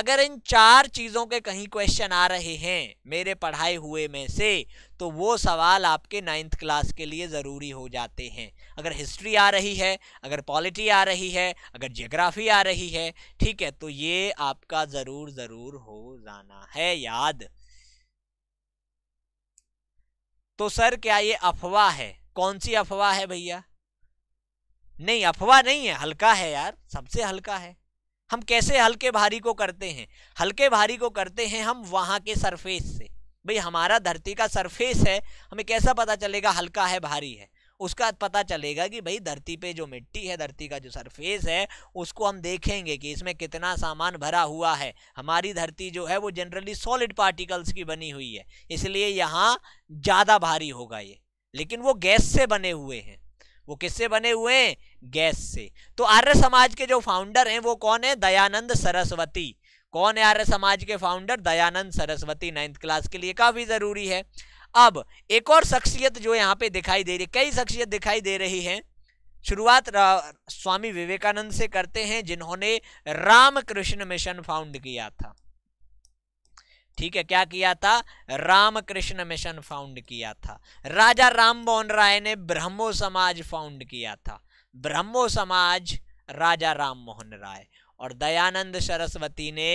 अगर इन चार चीज़ों के कहीं क्वेश्चन आ रहे हैं मेरे पढ़ाए हुए में से तो वो सवाल आपके नाइन्थ क्लास के लिए ज़रूरी हो जाते हैं अगर हिस्ट्री आ रही है अगर पॉलिटी आ रही है अगर जियोग्राफी आ रही है ठीक है तो ये आपका ज़रूर ज़रूर हो जाना है याद तो सर क्या ये अफवाह है कौन सी अफवाह है भैया नहीं अफवाह नहीं है हल्का है यार सबसे हल्का है हम कैसे हल्के भारी को करते हैं हल्के भारी को करते हैं हम वहां के सरफेस से भाई हमारा धरती का सरफेस है हमें कैसा पता चलेगा हल्का है भारी है उसका पता चलेगा कि भाई धरती पे जो मिट्टी है धरती का जो सरफेस है उसको हम देखेंगे कि इसमें कितना सामान भरा हुआ है हमारी धरती जो है वो जनरली सॉलिड पार्टिकल्स की बनी हुई है इसलिए यहाँ ज़्यादा भारी होगा ये लेकिन वो गैस से बने हुए हैं वो किससे बने हुए हैं गैस से तो आर्य समाज के जो फाउंडर हैं वो कौन है दयानंद सरस्वती कौन है आर्य समाज के founder Dayanand Saraswati ninth class के लिए काफ़ी ज़रूरी है अब एक और शख्सियत जो यहाँ पे दिखाई दे रही कई शख्सियत दिखाई दे रही हैं शुरुआत स्वामी विवेकानंद से करते हैं जिन्होंने रामकृष्ण मिशन फाउंड किया था ठीक है क्या किया था रामकृष्ण मिशन फाउंड किया था राजा राम मोहन राय ने ब्रह्मो समाज फाउंड किया था ब्रह्मो समाज राजा राम मोहन राय और दयानंद सरस्वती ने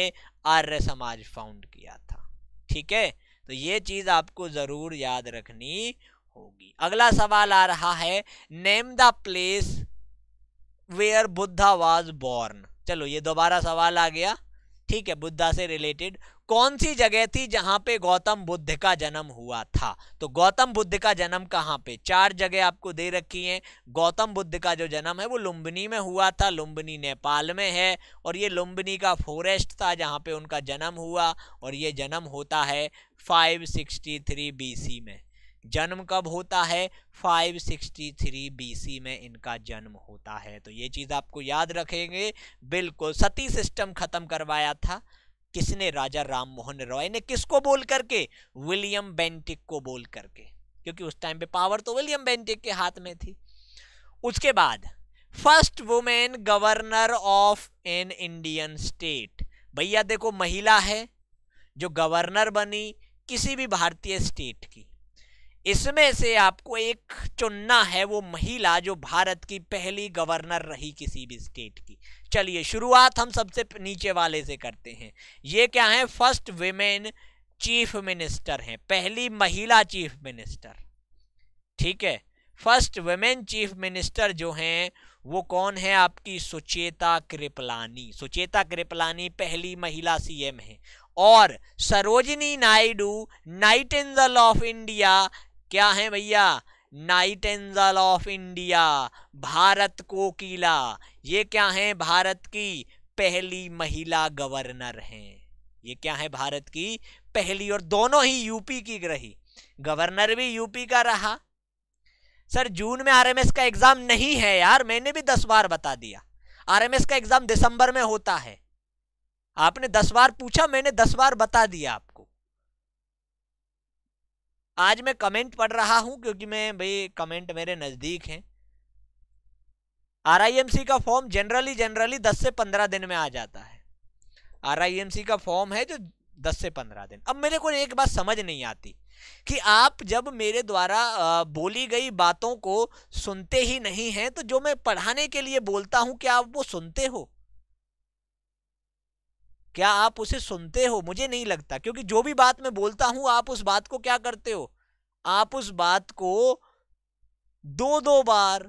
आर्य समाज फाउंड किया था ठीक है तो ये चीज़ आपको ज़रूर याद रखनी होगी अगला सवाल आ रहा है name the place where Buddha was born चलो ये दोबारा सवाल आ गया ठीक है बुद्धा से रिलेटेड कौन सी जगह थी जहां पे गौतम बुद्ध का जन्म हुआ था तो गौतम बुद्ध का जन्म कहाँ पे चार जगह आपको दे रखी हैं गौतम बुद्ध का जो जन्म है वो लुम्बिनी में हुआ था लुम्बिनी नेपाल में है और ये लुम्बिनी का फॉरेस्ट था जहाँ पे उनका जन्म हुआ और ये जन्म होता है 563 बीसी में जन्म कब होता है 563 बीसी में इनका जन्म होता है तो ये चीज़ आपको याद रखेंगे बिल्कुल सती सिस्टम ख़त्म करवाया था किसने राजा राम मोहन रॉय ने किसको बोल करके विलियम बेंटिक को बोल करके क्योंकि उस टाइम पे पावर तो विलियम बेंटिक के हाथ में थी उसके बाद first women governor of an Indian state भैया देखो महिला है जो गवर्नर बनी किसी भी भारतीय स्टेट की इसमें से आपको एक चुनना है वो महिला जो भारत की पहली गवर्नर रही किसी भी स्टेट की चलिए शुरुआत हम सबसे नीचे वाले से करते हैं ये क्या है फर्स्ट वेमेन चीफ मिनिस्टर हैं पहली महिला चीफ मिनिस्टर ठीक है फर्स्ट वेमेन चीफ मिनिस्टर जो हैं वो कौन है आपकी सुचेता कृपलानी सुचेता कृपलानी पहली महिला सीएम है और Sarojini Naidu nightingale of India क्या है भैया nightingale of India Bharat कोकिला ये क्या है भारत की पहली महिला गवर्नर हैं ये क्या है भारत की पहली और दोनों ही यूपी की रही गवर्नर भी यूपी का रहा सर जून में आरएमएस का एग्जाम नहीं है यार मैंने भी दस बार बता दिया आरएमएस का एग्जाम दिसंबर में होता है आपने दस बार पूछा मैंने दस बार बता दिया आपको आज मैं कमेंट पढ़ रहा हूं क्योंकि मैं भाई कमेंट मेरे नजदीक हैं आरआईएमसी का फॉर्म जनरली जनरली दस से पंद्रह दिन में आ जाता है आरआईएमसी का फॉर्म है जो दस से पंद्रह दिन अब मेरे को एक बात समझ नहीं आती कि आप जब मेरे द्वारा बोली गई बातों को सुनते ही नहीं हैं तो जो मैं पढ़ाने के लिए बोलता हूं क्या आप वो सुनते हो क्या आप उसे सुनते हो मुझे नहीं लगता क्योंकि जो भी बात मैं बोलता हूं आप उस बात को क्या करते हो आप उस बात को दो दो बार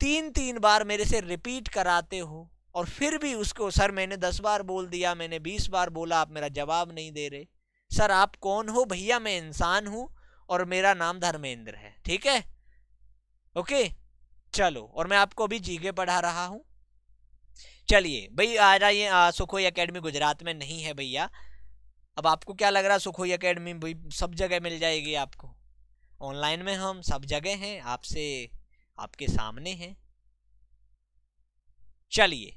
तीन तीन बार मेरे से रिपीट कराते हो और फिर भी उसको सर मैंने दस बार बोल दिया मैंने बीस बार बोला आप मेरा जवाब नहीं दे रहे सर आप कौन हो भैया मैं इंसान हूँ और मेरा नाम धर्मेंद्र है ठीक है ओके चलो और मैं आपको अभी जीके पढ़ा रहा हूँ चलिए भाई आ जाइए सुखोई अकेडमी गुजरात में नहीं है भैया अब आपको क्या लग रहा है सुखोई अकेडमी भाई सब जगह मिल जाएगी आपको ऑनलाइन में हम सब जगह हैं आपसे आपके सामने हैं चलिए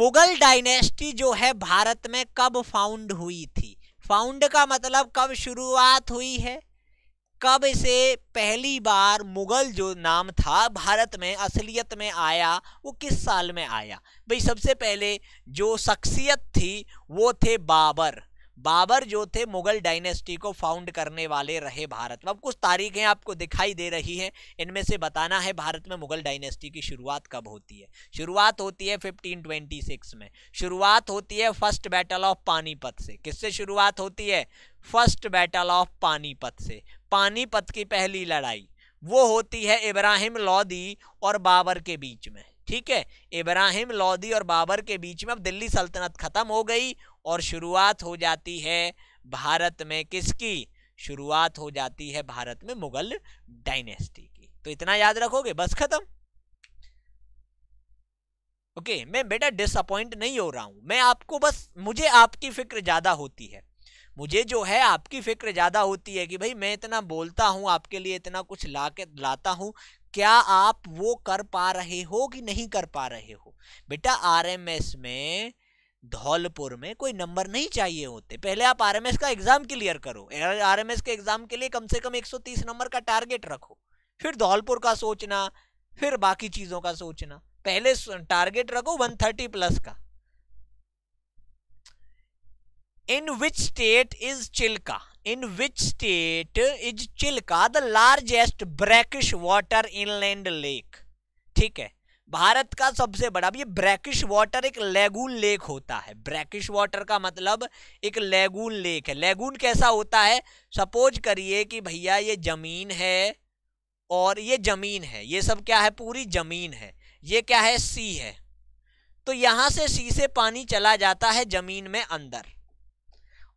मुगल डायनेस्टी जो है भारत में कब फाउंड हुई थी फाउंड का मतलब कब शुरुआत हुई है कब इसे पहली बार मुगल जो नाम था भारत में असलियत में आया वो किस साल में आया भाई सबसे पहले जो शख्सियत थी वो थे बाबर बाबर जो थे मुगल डायनेस्टी को फाउंड करने वाले रहे भारत में अब कुछ तारीखें आपको दिखाई दे रही हैं इनमें से बताना है भारत में मुगल डायनेस्टी की शुरुआत कब होती है शुरुआत होती है 1526 में शुरुआत होती है फर्स्ट बैटल ऑफ पानीपत से किससे शुरुआत होती है फर्स्ट बैटल ऑफ पानीपत से पानीपत की पहली लड़ाई वो होती है इब्राहिम लोदी और बाबर के बीच में ठीक है इब्राहिम लोदी और बाबर के बीच में अब दिल्ली सल्तनत ख़त्म हो गई और शुरुआत हो जाती है भारत में किसकी शुरुआत हो जाती है भारत में मुगल डायनेस्टी की तो इतना याद रखोगे बस खत्म ओके okay, मैं बेटा डिसअपॉइंट नहीं हो रहा हूं मैं आपको बस मुझे आपकी फिक्र ज्यादा होती है मुझे जो है आपकी फिक्र ज़्यादा होती है कि भाई मैं इतना बोलता हूँ आपके लिए इतना कुछ ला के लाता हूँ क्या आप वो कर पा रहे हो कि नहीं कर पा रहे हो बेटा आरएमएस में धौलपुर में कोई नंबर नहीं चाहिए होते पहले आप आरएमएस का एग्ज़ाम क्लियर करो आरएमएस के एग्ज़ाम के लिए कम से कम 130 नंबर का टारगेट रखो फिर धौलपुर का सोचना फिर बाकी चीज़ों का सोचना पहले टारगेट रखो 130 प्लस का in which state is Chilka in which state is Chilka the largest brackish water inland lake ठीक है भारत का सबसे बड़ा ये ब्रैकिश वाटर एक लेगून लेक होता है ब्रैकिश वाटर का मतलब एक लेगून लेक है लेगून कैसा होता है सपोज करिए कि भैया ये जमीन है और ये जमीन है ये सब क्या है पूरी जमीन है ये क्या है सी है तो यहाँ से सी से पानी चला जाता है जमीन में अंदर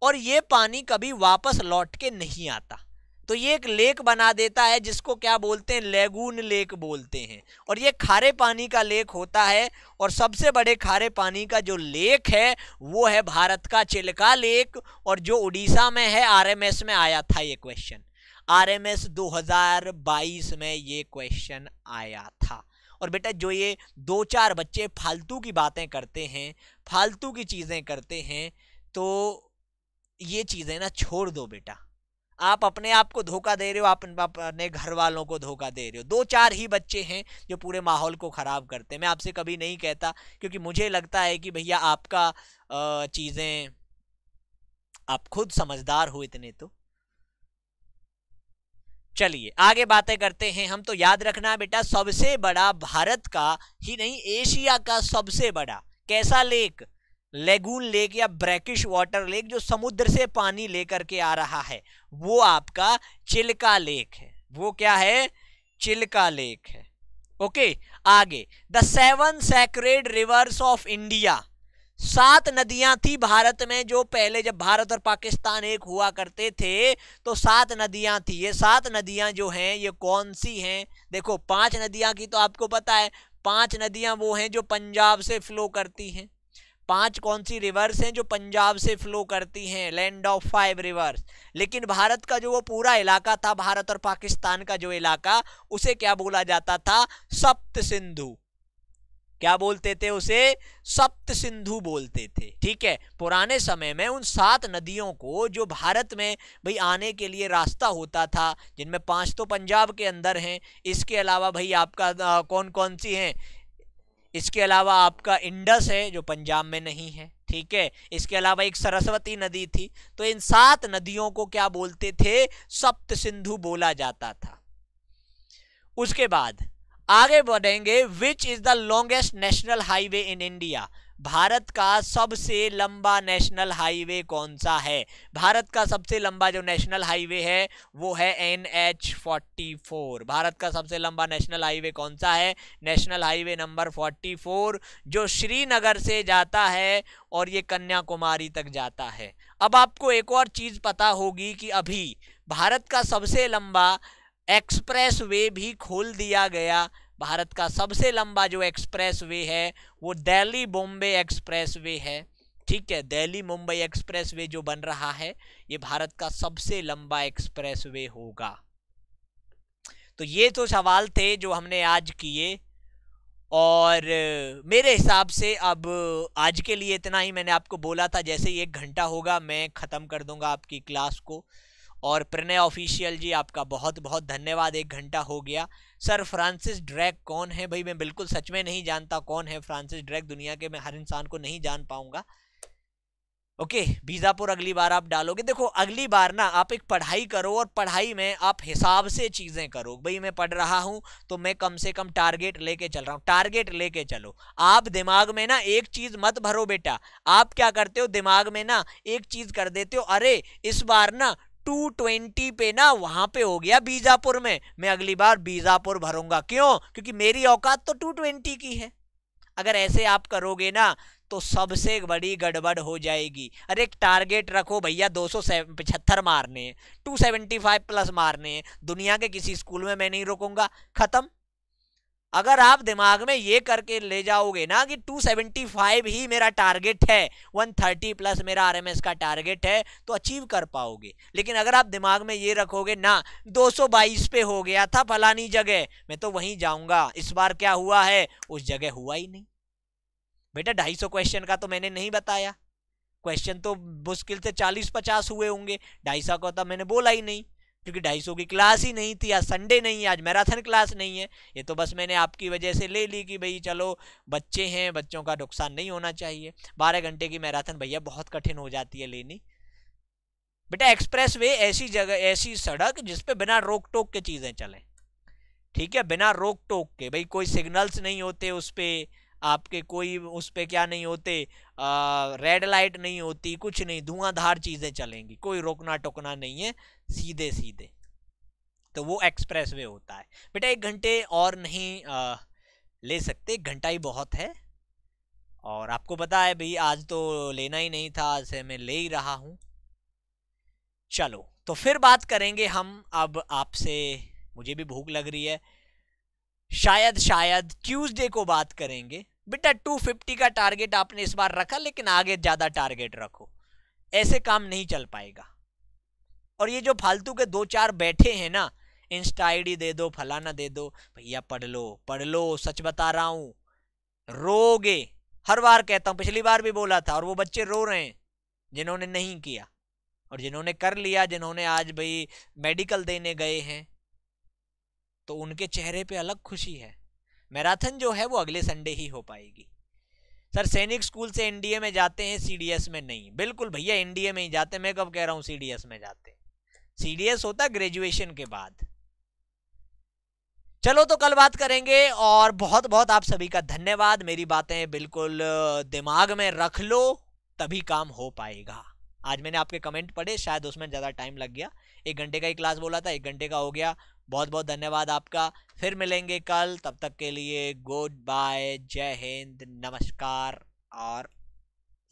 और ये पानी कभी वापस लौट के नहीं आता तो ये एक लेक बना देता है जिसको क्या बोलते हैं लेगून लेक बोलते हैं और ये खारे पानी का लेक होता है और सबसे बड़े खारे पानी का जो लेक है वो है भारत का चिल्का लेक और जो उड़ीसा में है आरएमएस में आया था ये क्वेश्चन आरएमएस 2022 में ये क्वेश्चन आया था और बेटा जो ये दो चार बच्चे फालतू की बातें करते हैं फालतू की चीज़ें करते हैं तो ये चीज़ें ना छोड़ दो बेटा आप अपने आप को धोखा दे रहे हो आप अपने घर वालों को धोखा दे रहे हो दो चार ही बच्चे हैं जो पूरे माहौल को ख़राब करते हैं मैं आपसे कभी नहीं कहता क्योंकि मुझे लगता है कि भैया आपका चीज़ें आप खुद समझदार हो इतने तो चलिए आगे बातें करते हैं हम तो याद रखना है बेटा सबसे बड़ा भारत का ही नहीं एशिया का सबसे बड़ा कैसा लेक लेगून लेक या ब्रैकिश वाटर लेक जो समुद्र से पानी लेकर के आ रहा है वो आपका चिल्का लेक है वो क्या है चिल्का लेक है ओके आगे the seven sacred rivers of India सात नदियां थी भारत में जो पहले जब भारत और पाकिस्तान एक हुआ करते थे तो सात नदियां थी ये सात नदियां जो हैं ये कौन सी हैं देखो पांच नदियां की तो आपको पता है पांच नदियां वो हैं जो पंजाब से फ्लो करती हैं पांच कौन सी रिवर्स हैं जो पंजाब से फ्लो करती हैं लैंड ऑफ फाइव रिवर्स लेकिन भारत का जो वो पूरा इलाका था भारत और पाकिस्तान का जो इलाका उसे क्या बोला जाता था सप्त सिंधु क्या बोलते थे उसे सप्त सिंधु बोलते थे ठीक है पुराने समय में उन सात नदियों को जो भारत में भाई आने के लिए रास्ता होता था जिनमें पांच तो पंजाब के अंदर हैं इसके अलावा भाई आपका कौन कौन सी हैं इसके अलावा आपका इंडस है जो पंजाब में नहीं है ठीक है इसके अलावा एक सरस्वती नदी थी तो इन सात नदियों को क्या बोलते थे सप्त सिंधु बोला जाता था उसके बाद आगे बढ़ेंगे which is the longest national highway in India Bharat का सबसे लंबा नेशनल हाईवे कौन सा है भारत का सबसे लंबा जो नेशनल हाईवे है वो है N H forty four Bharat का सबसे लंबा नेशनल हाईवे कौन सा है national highway number forty four जो श्रीनगर से जाता है और ये कन्याकुमारी तक जाता है अब आपको एक और चीज़ पता होगी कि अभी भारत का सबसे लंबा एक्सप्रेस वे भी खोल दिया गया भारत का सबसे लंबा जो एक्सप्रेस वे है वो दिल्ली बॉम्बे एक्सप्रेस वे है ठीक है दिल्ली मुंबई एक्सप्रेस वे जो बन रहा है ये भारत का सबसे लंबा एक्सप्रेस वे होगा तो ये तो सवाल थे जो हमने आज किए और मेरे हिसाब से अब आज के लिए इतना ही मैंने आपको बोला था जैसे ही एक घंटा होगा मैं ख़त्म कर दूंगा आपकी क्लास को और प्रणय ऑफिशियल जी आपका बहुत बहुत धन्यवाद एक घंटा हो गया सर फ्रांसिस ड्रैक कौन है भाई मैं बिल्कुल सच में नहीं जानता कौन है फ्रांसिस ड्रैक दुनिया के मैं हर इंसान को नहीं जान पाऊंगा ओके बीजापुर अगली बार आप डालोगे देखो अगली बार ना आप एक पढ़ाई करो और पढ़ाई में आप हिसाब से चीज़ें करो भाई मैं पढ़ रहा हूँ तो मैं कम से कम टारगेट लेके चल रहा हूँ टारगेट लेके चलो आप दिमाग में ना एक चीज़ मत भरो बेटा आप क्या करते हो दिमाग में ना एक चीज़ कर देते हो अरे इस बार ना 220 पे ना वहां पे हो गया बीजापुर में मैं अगली बार बीजापुर भरूंगा क्यों क्योंकि मेरी औकात तो 220 की है अगर ऐसे आप करोगे ना तो सबसे बड़ी गड़बड़ हो जाएगी अरे एक टारगेट रखो भैया दो सौ पिछहत्तर मारने हैं टू सेवेंटी फाइव प्लस मारने हैं दुनिया के किसी स्कूल में मैं नहीं रोकूंगा ख़त्म अगर आप दिमाग में ये करके ले जाओगे ना कि 275 ही मेरा टारगेट है 130 प्लस मेरा आरएमएस का टारगेट है तो अचीव कर पाओगे लेकिन अगर आप दिमाग में ये रखोगे ना 222 पे हो गया था फलानी जगह मैं तो वहीं जाऊंगा इस बार क्या हुआ है उस जगह हुआ ही नहीं बेटा 250 क्वेश्चन का तो मैंने नहीं बताया क्वेश्चन तो मुश्किल से चालीस पचास हुए होंगे ढाई का तो मैंने बोला ही नहीं क्योंकि ढाई सौ की क्लास ही नहीं थी आज संडे नहीं है आज मैराथन क्लास नहीं है ये तो बस मैंने आपकी वजह से ले ली कि भाई चलो बच्चे हैं बच्चों का नुकसान नहीं होना चाहिए बारह घंटे की मैराथन भैया बहुत कठिन हो जाती है लेनी बेटा एक्सप्रेस वे ऐसी जगह ऐसी सड़क जिसपे बिना रोक टोक के चीज़ें चलें ठीक है बिना रोक टोक के भाई कोई सिग्नल्स नहीं होते उस पर आपके कोई उस पर क्या नहीं होते आ, रेड लाइट नहीं होती कुछ नहीं धुआंधार चीज़ें चलेंगी कोई रोकना टोकना नहीं है सीधे सीधे तो वो एक्सप्रेस वे होता है बेटा एक घंटे और नहीं आ, ले सकते घंटा ही बहुत है और आपको पता है भाई आज तो लेना ही नहीं था आज से मैं ले ही रहा हूँ चलो तो फिर बात करेंगे हम अब आपसे मुझे भी भूख लग रही है शायद शायद ट्यूसडे को बात करेंगे बेटा 250 का टारगेट आपने इस बार रखा लेकिन आगे ज़्यादा टारगेट रखो ऐसे काम नहीं चल पाएगा और ये जो फालतू के दो चार बैठे हैं ना इंस्टा आई दे दो फलाना दे दो भैया पढ़ लो पढ़ लो सच बता रहा हूँ रोगे हर बार कहता हूँ पिछली बार भी बोला था और वो बच्चे रो रहे हैं जिन्होंने नहीं किया और जिन्होंने कर लिया जिन्होंने आज भाई मेडिकल देने गए हैं तो उनके चेहरे पे अलग खुशी है मैराथन जो है वो अगले संडे ही हो पाएगी सर सैनिक स्कूल से एनडीए में जाते हैं सीडीएस में नहीं बिल्कुल भैया एनडीए में ही जाते मैं कब कह रहा हूँ सीडीएस में जाते सीडीएस होता ग्रेजुएशन के बाद चलो तो कल बात करेंगे और बहुत बहुत आप सभी का धन्यवाद मेरी बातें बिल्कुल दिमाग में रख लो तभी काम हो पाएगा आज मैंने आपके कमेंट पढ़े शायद उसमें ज़्यादा टाइम लग गया एक घंटे का ही क्लास बोला था एक घंटे का हो गया बहुत बहुत धन्यवाद आपका फिर मिलेंगे कल तब तक के लिए गुड बाय जय हिंद नमस्कार और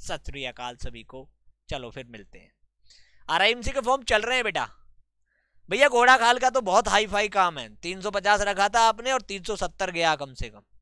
सत अकाल सभी को चलो फिर मिलते हैं आर के फॉर्म चल रहे हैं बेटा भैया घोड़ा खाल का तो बहुत हाई फाई काम है 350 रखा था आपने और 370 गया कम से कम